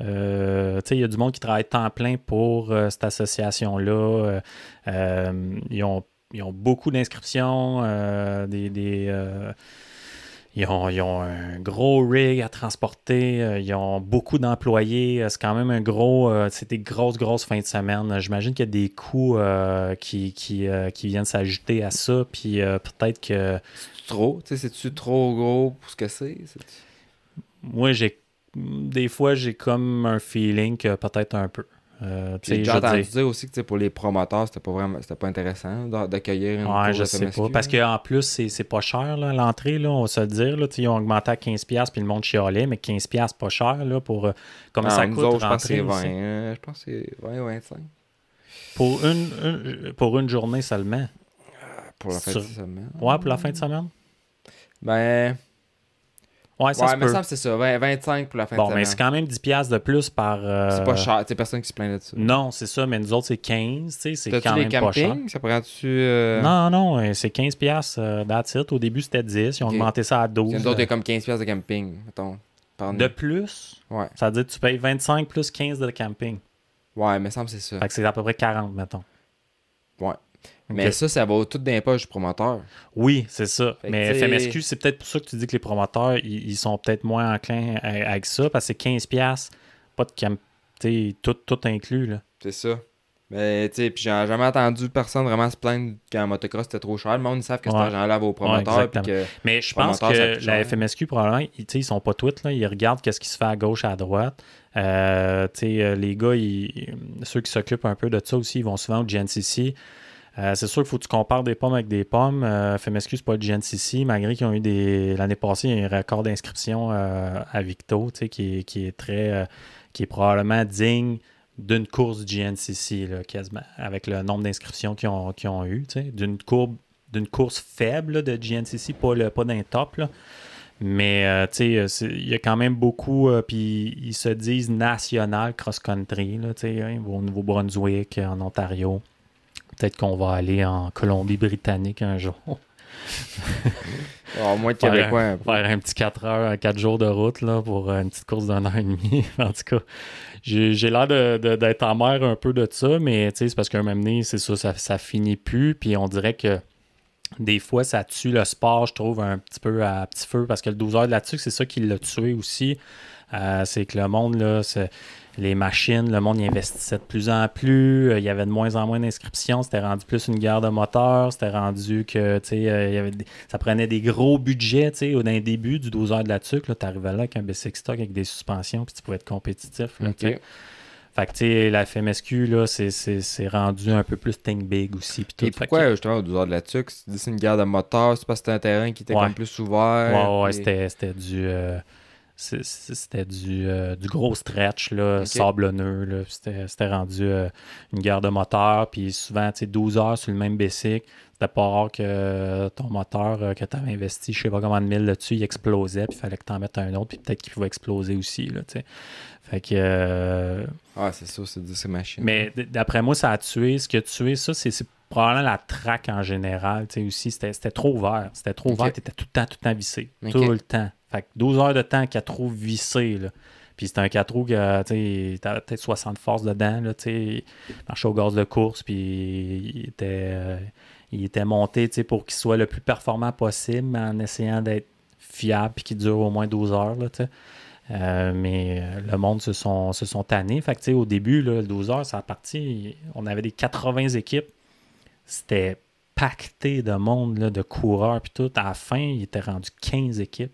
euh, il y a du monde qui travaille temps plein pour euh, cette association-là. ils ont ils ont beaucoup d'inscriptions, euh, des. des euh, ils, ont, ils, ont, un gros rig à transporter, euh, ils ont beaucoup d'employés. C'est quand même un gros. c'est des grosses, grosses fins de semaine. J'imagine qu'il y a des coûts qui, qui, viennent s'ajouter à ça. Puis peut-être que. C'est trop. C'est-tu trop gros pour ce que c'est? Moi, j'ai. Des fois, j'ai comme un feeling que peut-être un peu. Euh, j'ai entendu dire, dire aussi que pour les promoteurs, c'était pas vraiment pas intéressant d'accueillir une ouais, je sais pas. Parce qu'en plus, c'est pas cher l'entrée, on va se le dire. ils ont augmenté à 15$, puis le monde chialait, mais 15$ pas cher là, pour. Euh, comment ça coûte autres, Je pense que c'est 20, ou 25. Pour une, pour une journée seulement. Pour la fin de semaine. Ouais, pour la fin de semaine. Ben. Ouais, ça ouais, mais c'est ça. 25 pour la fin de de semaine. Bon, mais c'est quand même 10$ de plus par. Euh, c'est pas cher. C'est personne qui se plaint de ça. Non, c'est ça, mais nous autres, c'est 15. Tu sais, c'est quand même pas cher. Ça prend-tu. Euh, non, non, euh, c'est 15$ that's it. Au début, c'était 10. Ils ont augmenté ça à 12. Nous autres, il y a comme 15$ de camping, mettons. De plus Ouais. Ça veut dire que tu payes 25 plus 15 de camping. Ouais, mais ça me semble c'est ça. Fait que c'est à peu près 40, mettons. Ouais. Mais ça, ça va tout d'un poche du promoteur. Oui, c'est ça. mais FMSQ, c'est peut-être pour ça que tu dis que les promoteurs, ils, sont peut-être moins enclins avec ça, parce que c'est 15$, pas de camp, tout, tout inclus. C'est ça. Mais tu sais, puis j'ai jamais entendu personne vraiment se plaindre qu'en motocross c'était trop cher. Le monde, ils savent que cet argent-là va promoteurs. mais je pense que la FMSQ, probablement, ils, ils sont pas tweets, là. ils regardent qu'est-ce qui se fait à gauche, à droite. Euh, tu sais, euh, les gars, ceux qui s'occupent un peu de ça aussi, ils vont souvent au GNCC. Euh, c'est sûr qu'il faut que tu compares des pommes avec des pommes. Euh, fais m'excuse pour le GNCC, malgré qu'ils ont eu des. L'année passée, un record d'inscription euh, à Victo, qui, est très. Euh, qui est probablement digne d'une course GNCC, quasiment, avec le nombre d'inscriptions qu'ils ont, eues. eu, d'une course faible de GNCC, pas, d'un top. Mais il y a quand même beaucoup, puis ils se disent national cross-country, hein, au Nouveau-Brunswick, en Ontario peut-être qu'on va aller en Colombie-Britannique un jour. Ah, au moins de Québécois. Un, hein. faire un, petit 4 heures, 4 jours de route là, pour euh, une petite course d'un an et demi. en tout cas, j'ai l'air d'être en mer un peu de ça, mais c'est parce qu'à un moment donné, c'est ça, ça, finit plus. Puis on dirait que des fois, ça tue le sport, je trouve, un petit peu à petit feu, parce que le 12 heures de la c'est ça qui l'a tué aussi. Euh, c'est que le monde, là, c'est les machines, le monde y investissait de plus en plus, euh, il y avait de moins en moins d'inscriptions, c'était rendu plus une guerre de moteurs, c'était rendu que euh, il ça prenait des gros budgets. au début début du 12 heures de la tuque, tu arrivais là avec un B6 stock avec des suspensions, puis tu pouvais être compétitif. Fait que, tu sais, la FMSQ, là, c'est rendu un peu plus think big aussi. Pis tout. Et pourquoi, justement, au 12 heures de la TUC, c'est une guerre de moteur, c'est parce que c'était un terrain qui était comme plus ouvert. Ouais, ouais, c'était du... Euh, c'était euh, du, gros stretch, là, okay. sablonneux. C'était rendu euh, une guerre de moteur. Puis souvent, 12 heures sur le même bicycle, C'était pas rare que euh, ton moteur que tu avais investi, je sais pas combien de mille là-dessus, il explosait. Puis il fallait que tu en mettes un autre. Puis peut-être qu'il pouvait exploser aussi. Là, sais fait que. ah c'est ça, c'est de ces machines. Mais d'après moi, ça a tué. Ce qui a tué ça, c'est probablement la traque en général, tu sais, aussi, c'était trop ouvert. C'était trop ouvert, tu étais tout le temps, tout le temps vissé. Tout le temps. Fait que 12 heures de temps, a trop vissé, là. Puis c'était un 4 roues que, tu sais, peut-être 60 forces dedans, là, tu sais. Marchait au gaz de course, puis il était, euh, il était monté, tu sais, pour qu'il soit le plus performant possible, en essayant d'être fiable, puis qu'il dure au moins 12 heures, là, tu sais. Euh, mais euh, le monde se sont, se sont tannés. Fait que, au début, là, le 12 heures, ça a parti. On avait des 80 équipes c'était pacté de monde, de coureurs, puis tout. À la fin, il était rendu 15 équipes.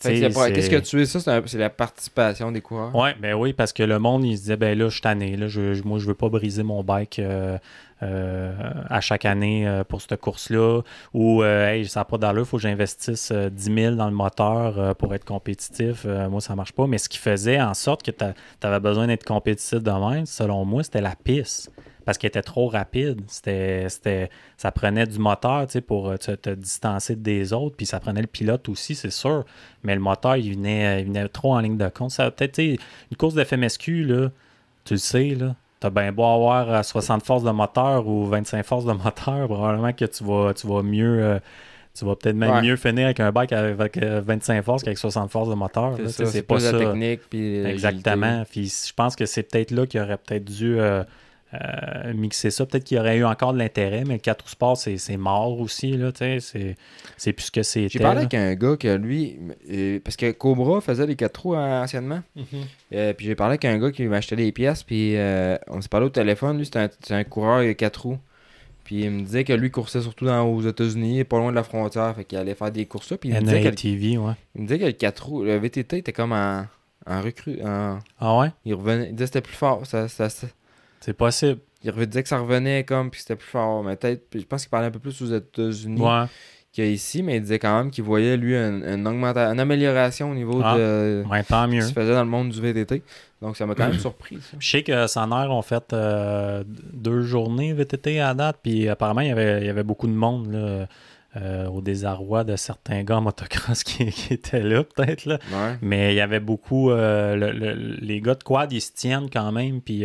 Qu'est-ce que tu es, ça? C'est, la participation des coureurs. Oui, ben oui, parce que le monde, il se disait, ben là, je suis tanné, là, je, moi, je veux pas briser mon bike euh, euh, à chaque année euh, pour cette course-là, ou euh, hey, ne n'a pas dans il faut que j'investisse 10 000 dans le moteur pour être compétitif. moi, ça ne marche pas. Mais ce qui faisait en sorte que tu avais besoin d'être compétitif demain, selon moi, c'était la piste parce qu'elle était trop rapide. C'était, c'était, ça prenait du moteur pour te, distancer des autres, puis ça prenait le pilote aussi, c'est sûr. Mais le moteur, il venait, trop en ligne de compte. Ça, peut-être, une course de FMSQ, tu le sais, là, T'as bien beau avoir 60 euh, forces de moteur ou 25 forces de moteur, probablement que tu vas, tu vas mieux. Euh, tu vas peut-être même mieux finir avec un bike avec 25 euh, forces qu'avec 60 forces de moteur. C'est pas ça. la technique. Exactement. Puis je pense que c'est peut-être là qu'il aurait peut-être dû euh, mixer ça. Peut-être qu'il y aurait eu encore de l'intérêt, mais le 4 sport, c'est mort aussi. C'est plus que c'était. J'ai parlé avec un gars qui lui, euh, parce que Cobra faisait les 4 roues hein, anciennement. Mm-hmm. et euh, puis j'ai parlé avec un gars qui m'achetait des pièces, puis on s'est parlé au téléphone. Lui, c'est un, un, coureur de 4 roues. Puis il me disait que lui coursait surtout dans, aux États-Unis, pas loin de la frontière. Fait qu'il allait faire des courses. Puis il me, disait que le 4 roues, le VTT était comme en, en recrue. Ah ouais? Il, revenait, disait que c'était plus fort. ça c'est possible. Il disait que ça revenait comme, puis c'était plus fort. Mais peut-être, je pense qu'il parlait un peu plus aux États-Unis qu'ici, mais il disait quand même qu'il voyait, lui, une, une amélioration au niveau ah. de tant mieux. ce qui se faisait dans le monde du VTT. Donc, ça m'a quand même surpris. Je sais que Saner ont fait euh, deux journées VTT à date, puis apparemment, il y avait, beaucoup de monde. Là. Euh, au désarroi de certains gars en motocross qui, qui étaient là, peut-être. Là. Mais il y avait beaucoup. Euh, les gars de quad, ils se tiennent quand même. Puis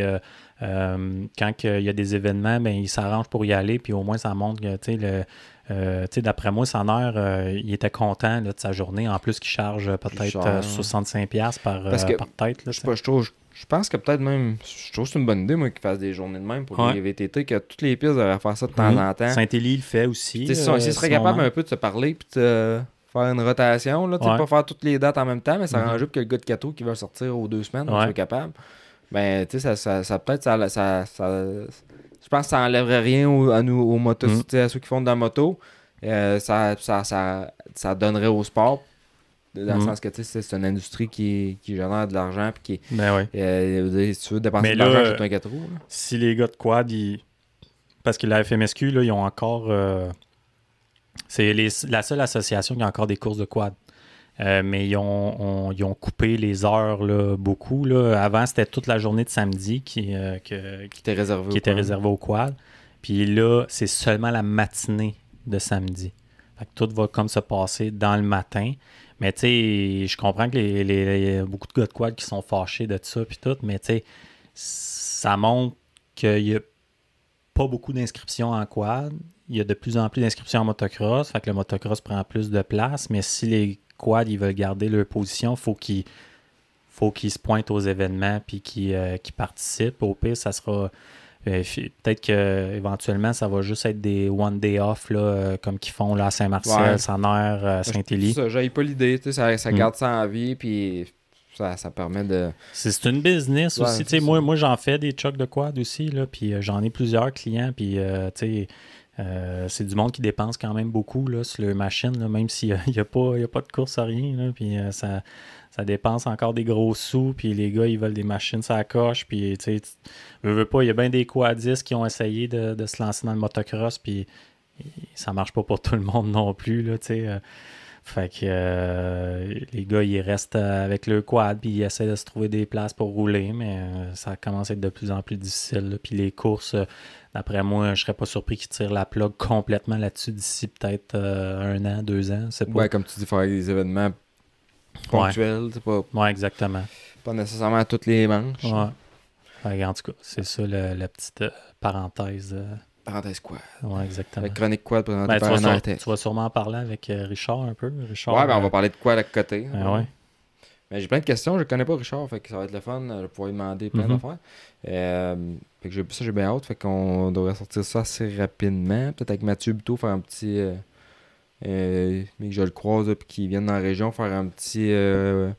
euh, quand il y a des événements, ben, il s'arrange pour y aller, puis au moins ça montre que le, euh, D'après moi, son euh, il était content de sa journée. En plus, qu'il charge peut-être 65$ par, tête. je, pense que peut-être même, je trouve que c'est une bonne idée, moi, qu'il fasse des journées de même pour les VTT, que toutes les pistes devraient faire ça de temps en temps. Saint-Élie le fait aussi. S'il serait capable un peu de se parler puis de faire une rotation, là, pas faire toutes les dates en même temps, mais ça mm-hmm. un que le gars de Cato qui va sortir aux deux semaines, On serait capable. Ben, tu sais, ça, ça, peut-être, ça, ça, ça, je pense que ça enlèverait rien à nous, aux motos, mm. à ceux qui font de la moto. Euh, ça, ça, ça, ça, donnerait au sport. Dans le mm. sens que c'est une industrie qui, qui génère de l'argent. Puis qui, ben oui. Euh, si tu veux dépenser de l'argent, un 4 Si les gars de quad, ils... parce que la FMSQ, là, ils ont encore. Euh, c'est les... la seule association qui a encore des courses de quad. Euh, mais ils ont, ont, coupé les heures là, beaucoup. Là. Avant, c'était toute la journée de samedi qui, euh, qui était réservée qui était réservé au quad. Puis là, c'est seulement la matinée de samedi. tout va comme se passer dans le matin. Mais tu sais, je comprends que les, les, beaucoup de gars de quad qui sont fâchés de ça puis tout, mais tu sais, ça montre qu'il n'y a pas beaucoup d'inscriptions en quad. Il y a de plus en plus d'inscriptions en motocross, fait que le motocross prend plus de place, mais si les Quad, ils veulent garder leur position. Faut faut qu'ils se pointent aux événements puis qu'ils euh, participent. Au pire, ça sera euh, peut-être qu'éventuellement, ça va juste être des one day off euh, comme qu'ils font là à saint martial Saint-Nair, Saint-Élie. J'ai pas l'idée, ça, ça mm. garde ça en vie puis ça, permet de. C'est une business aussi. Moi, moi j'en fais des chocs de quad aussi, là, puis j'en ai plusieurs clients, puis euh, c'est du monde qui dépense quand même beaucoup là, sur leurs machine, même s'il n'y a, pas, pas de course à rien. puis euh, ça, dépense encore des gros sous, puis les gars, ils veulent des machines, ça coche. Puis, tu veux, pas, il y a bien des quadistes qui ont essayé de, se lancer dans le motocross, puis ça marche pas pour tout le monde non plus. Là, euh, fait que les gars, ils restent avec le quad, puis ils essaient de se trouver des places pour rouler, mais ça commence à être de plus en plus difficile. les courses D'après moi, je serais pas surpris qu'ils tirent la plug complètement là-dessus d'ici peut-être euh, un an, deux ans. C'est pas... comme tu dis, il des événements ponctuels. Ouais. Pas... ouais, exactement. Pas nécessairement à toutes les manches. Ouais. en tout cas, c'est ça le, la petite euh, parenthèse. Euh, parenthèse quoi? Ouais, exactement. Avec chronique quoi de ben, tu, vas sûrement en parler avec Richard un peu. Richard, ouais, ben, on va parler de quoi à côté. Oui, hein. ben, ouais. Mais j'ai plein de questions. Je connais pas Richard, fait que ça va être le fun. Je euh, pouvoir lui demander plein mhm. d'affaires. Euh, fait que ça, j'ai bien hâte. Fait qu'on devrait sortir ça assez rapidement. Peut-être avec Mathieu Buteau, faire un petit. Euh, euh mais que je le croise, puis qu'il vienne dans la région, faire un petit. Euh,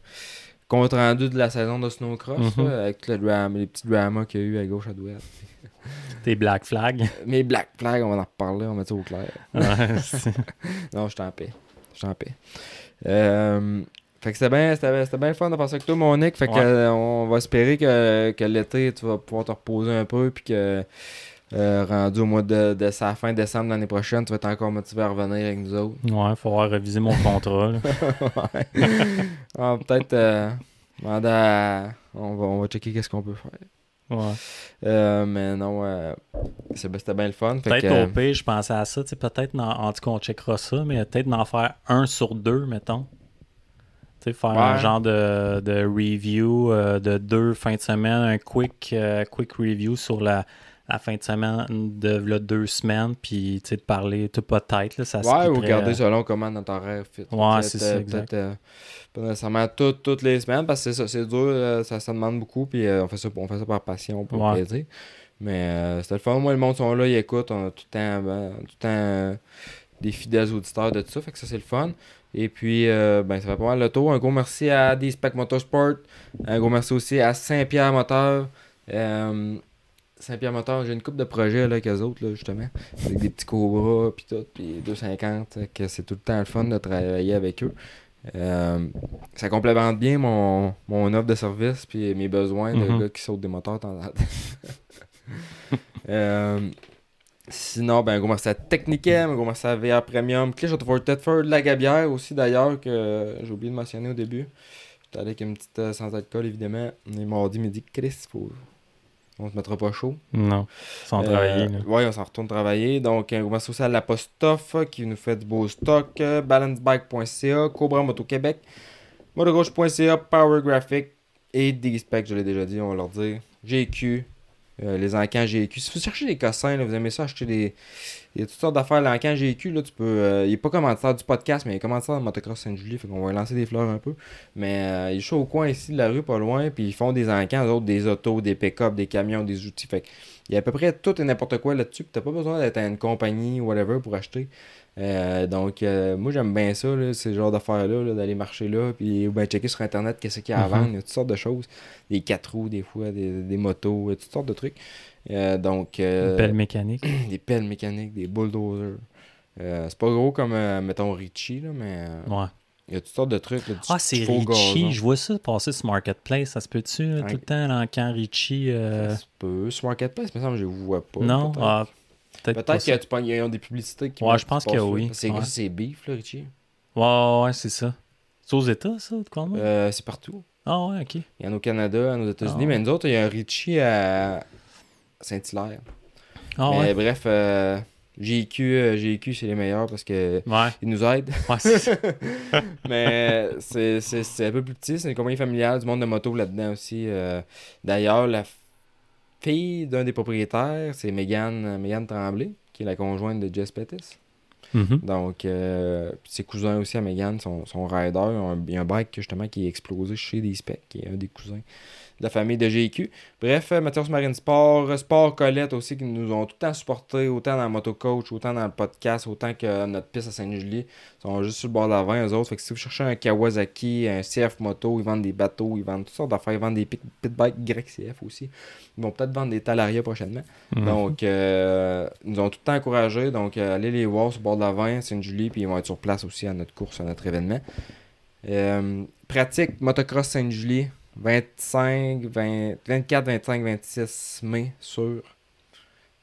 compte rendu de la saison de Snowcross, mhm. avec les petits dramas qu'il y a eu à gauche, à droite. Tes black flags. Mes black flags, on va en reparler, on va mettre ça au clair. non, je t'en paix. Je t'en paix. Euh, fait que c'était bien, le bien fun de passer avec toi, Monique Fait que euh, on va espérer que, que l'été, tu vas pouvoir te reposer un peu. Puis que, euh, rendu au mois de, de sa fin décembre l'année prochaine, tu vas être encore motivé à revenir avec nous autres. Ouais, il faudra réviser mon contrat. Ah, peut-être. Euh, on, va, on va checker qu'est-ce qu'on peut faire. Ouais. mais non, c'était bien le fun. Peut-être au je pensais à ça. Peut-être, en, tout checkera ça, mais peut-être d'en faire un sur deux, mettons faire un genre de, review euh, de deux fins de semaine, un quick, euh, review sur la, fin de semaine de deux semaines, puis de parler tout pas tête. Là, ça ouais, ou garder euh. selon comment notre horaire fit. Ouais, c'est ça. Exact. pas nécessairement toutes les semaines, parce que c'est dur, ça, ça, demande beaucoup, puis on, fait ça, on fait ça par passion, pour ouais. plaisir. Mais c'était le fun. Moi, le monde sont là, il écoute, on a tout le temps. Ben, tout le temps des fidèles auditeurs de tout ça, fait que ça c'est le fun. Et puis, euh, ben, ça va pas mal le tour. Un gros merci à D-Spec Motorsport. Un gros merci aussi à Saint-Pierre Moteur. Euh, Saint-Pierre Moteur, j'ai une coupe de projets avec eux autres, justement. Avec des petits cobras, puis tout, puis 250. Que c'est tout le temps le fun de travailler avec eux. Euh, ça complémente bien mon, offre de service puis mes besoins de mm-hmm. gars qui sautent des moteurs Sinon, ben, gros merci à Technicam, on merci à VR Premium, Clash of de La Gabière aussi d'ailleurs, que j'ai oublié de mentionner au début. J'étais allé avec une petite euh, santé de alcool évidemment. On est mardi midi, Chris, faut... on se mettra pas chaud. Non, sans euh, travailler. Ouais, on s'en retourne travailler. Donc, euh, on merci aussi à Toffe, qui nous fait du beau stock, balancebike.ca, Cobra Moto Québec, motogauche.ca, Power Graphic et Digispec, je l'ai déjà dit, on va leur dire. GQ, euh, les encans GQ. Si vous cherchez des cossins, vous aimez ça, acheter des. Il y a toutes sortes d'affaires. L'encan GQ, là, tu peux. Euh, il n'est pas commentateur du podcast, mais il est commentateur de Motocross Saint-Julie. Fait qu'on va lancer des fleurs un peu. Mais euh, il est chaud au coin ici de la rue, pas loin. Puis ils font des encans, eux autres, des autos, des pick-up, des camions, des outils. Fait il y a à peu près tout et n'importe quoi là-dessus. Tu n'as pas besoin d'être une compagnie ou whatever pour acheter. Euh, donc, euh, moi, j'aime bien ça, là, ce genre d'affaires-là, d'aller marcher là, puis ben, checker sur Internet qu'est-ce qu'il y a à mhm. vendre, y a toutes sortes de choses. Des quatre roues, des fois, des, des motos, euh, toutes sortes de trucs. donc, des pelles mécaniques. des pelles mécaniques, des bulldozers. c'est pas gros comme, mettons, Richie, là, mais. ouais. Il y a toutes sortes de trucs. ah, c'est Je vois ça passer sur Marketplace. Ça se peut-tu tout le temps là, quand Richie. Ça se peut. Sur Marketplace, mais ça, je ne vois pas. Non. Ah, peut-être. qu'il y, a des publicités qui. Ouais, je pense que oui. C'est oui. c'est beef, le Richie Ouais, ouais, c'est ça. C'est aux États, ça, de quoi euh, C'est partout. Ah, ouais, ok. Il y en a au Canada, aux États-Unis, ah, mais nous autres, il y a un Richie à Saint-Hilaire. Ah, ouais. bref, euh, GQ, euh, c'est les meilleurs parce qu'ils nous aident. Ouais, mais c'est un peu plus petit, c'est une compagnie familiale, du monde de moto là-dedans aussi. Euh. D'ailleurs, la fille d'un des propriétaires, c'est Megan, euh, Megan Tremblay, qui est la conjointe de Jess Pettis. Mm-hmm. Donc, euh, ses cousins aussi à Megan, sont son rider, il y a un bike justement qui est explosé chez des specs, qui est un des cousins de la famille de GQ. Bref, euh, Mathias Marine Sport, euh, Sport Colette aussi, qui nous ont tout le temps supportés, autant dans Motocoach, autant dans le podcast, autant que notre piste à Saint-Julie. Ils sont juste sur le bord de la l'avant, eux autres. Fait que si vous cherchez un Kawasaki, un CF Moto, ils vendent des bateaux, ils vendent toutes sortes d'affaires. Ils vendent des pitbikes pit bikes aussi. Ils vont peut-être vendre des Talaria prochainement. Mhm. Donc, euh, ils nous ont tout le temps encouragés. Donc, allez les voir sur le bord de l'avant, Sainte-Julie, puis ils vont être sur place aussi à notre course, à notre événement. pratique motocross Sainte-Julie, 20, 24, 25, 26 mai, sûr.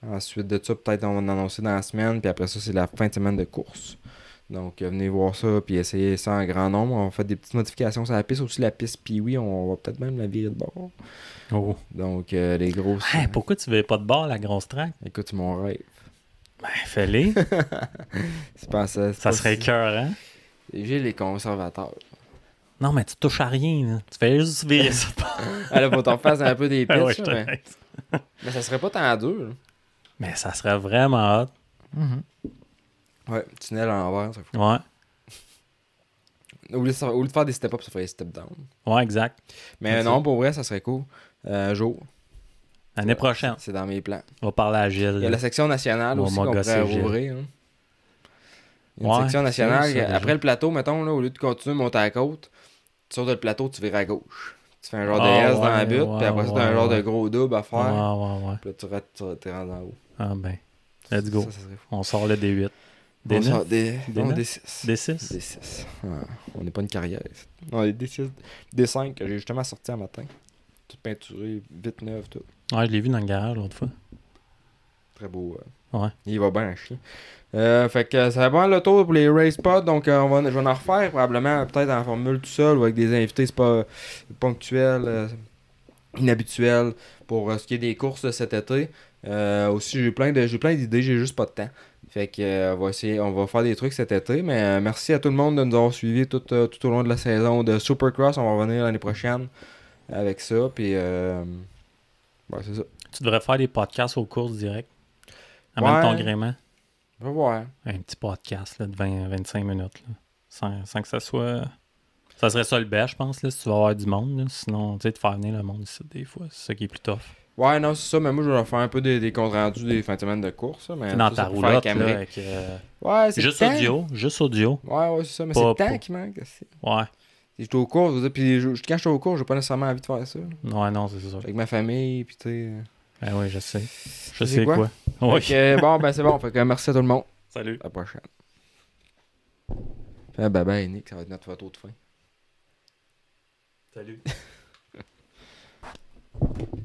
Ensuite de ça, peut-être on va annoncer dans la semaine, puis après ça, c'est la fin de semaine de course. Donc, euh, venez voir ça, puis essayez ça en grand nombre. On va faire des petites modifications sur la piste, aussi la piste Piwi, on va peut-être même la virer de bord. Oh. Donc, euh, les grosses. pourquoi tu veux pas de bord, la grosse track Écoute, mon rêve. Ben, fais ça, serait cœur, hein J'ai les conservateurs. Non, mais tu touches à rien. Là. Tu fais juste virer ça. Elle va t'en faire, un peu des pitchs, ah mais... ça serait pas tant dur. deux. Mais ça serait vraiment hot. Mm-hmm. Ouais, tunnel en avant, ça fou. Ouais. Au lieu, de faire des step-up, ça ferait des step-down. Ouais, exact. Mais non, pour vrai, ça serait cool. Un euh, jour. L'année prochaine. C'est dans mes plans. On va parler à Gilles. Il y a la section nationale aussi qu'on pourrait rouvrir. Hein. Il y a une section nationale. qui, après le plateau, mettons, là, au lieu de continuer monter à côte, tu de le plateau, tu vires à gauche. Tu fais un genre de ah S dans la butte, puis après ça, ouais, un genre de gros double à faire. Ouais, ouais, ouais. Puis là, tu rentres en haut. Ah ben, let's go. on sort le D8. D9? d 6 D6? D6. on n'est pas une carrière. Non, D6, D5 que j'ai justement sorti un matin. Tout peinturé, vite neuf, tout. Ouais, je l'ai vu dans le garage l'autre fois. Très beau. Ouais. Il va bien, un chien. Euh, que ça va pas le tour pour les race pods, donc euh, on va, je vais en refaire probablement peut-être en formule tout seul ou avec des invités c'est pas ponctuel euh, inhabituel pour ce qui est des courses cet été. aussi j'ai plein de plein d'idées, j'ai juste pas de temps. Fait que on va essayer, on va faire des trucs cet été. Mais merci à tout le monde de nous avoir suivis tout, au long de la saison de Supercross. On va revenir l'année prochaine avec ça. Puis c'est ça. Tu devrais faire des podcasts aux courses direct. Amène ton gréement. Un petit podcast là, de 20-25 minutes, sans, sans, que ça soit. Ça serait ça le best, je pense, là, si tu vas avoir du monde. Sinon, tu sais, de faire venir le monde ici, des fois, c'est ça qui est plus tough. Ouais, non, c'est ça, mais moi, je vais faire un peu des, des comptes rendus des fins de semaine de course. Mais c'est dans ta roulotte, là, avec, euh, Ouais, c'est Juste audio, juste audio. Ouais, ouais, c'est ça, mais c'est le temps qui manque. Ouais. Si j'étais au cours, je dire, puis je, quand j'étais au cours, j'ai pas nécessairement envie de faire ça. Ouais, non, c'est ça. Avec ma famille, puis tu sais... Euh, ah oui, je sais. Je sais, quoi. Ok, euh, bon, ben c'est bon. Fait que, merci à tout le monde. Salut. À la prochaine. Fait, bye bye, Nick. Ça va être notre photo de fin. Salut.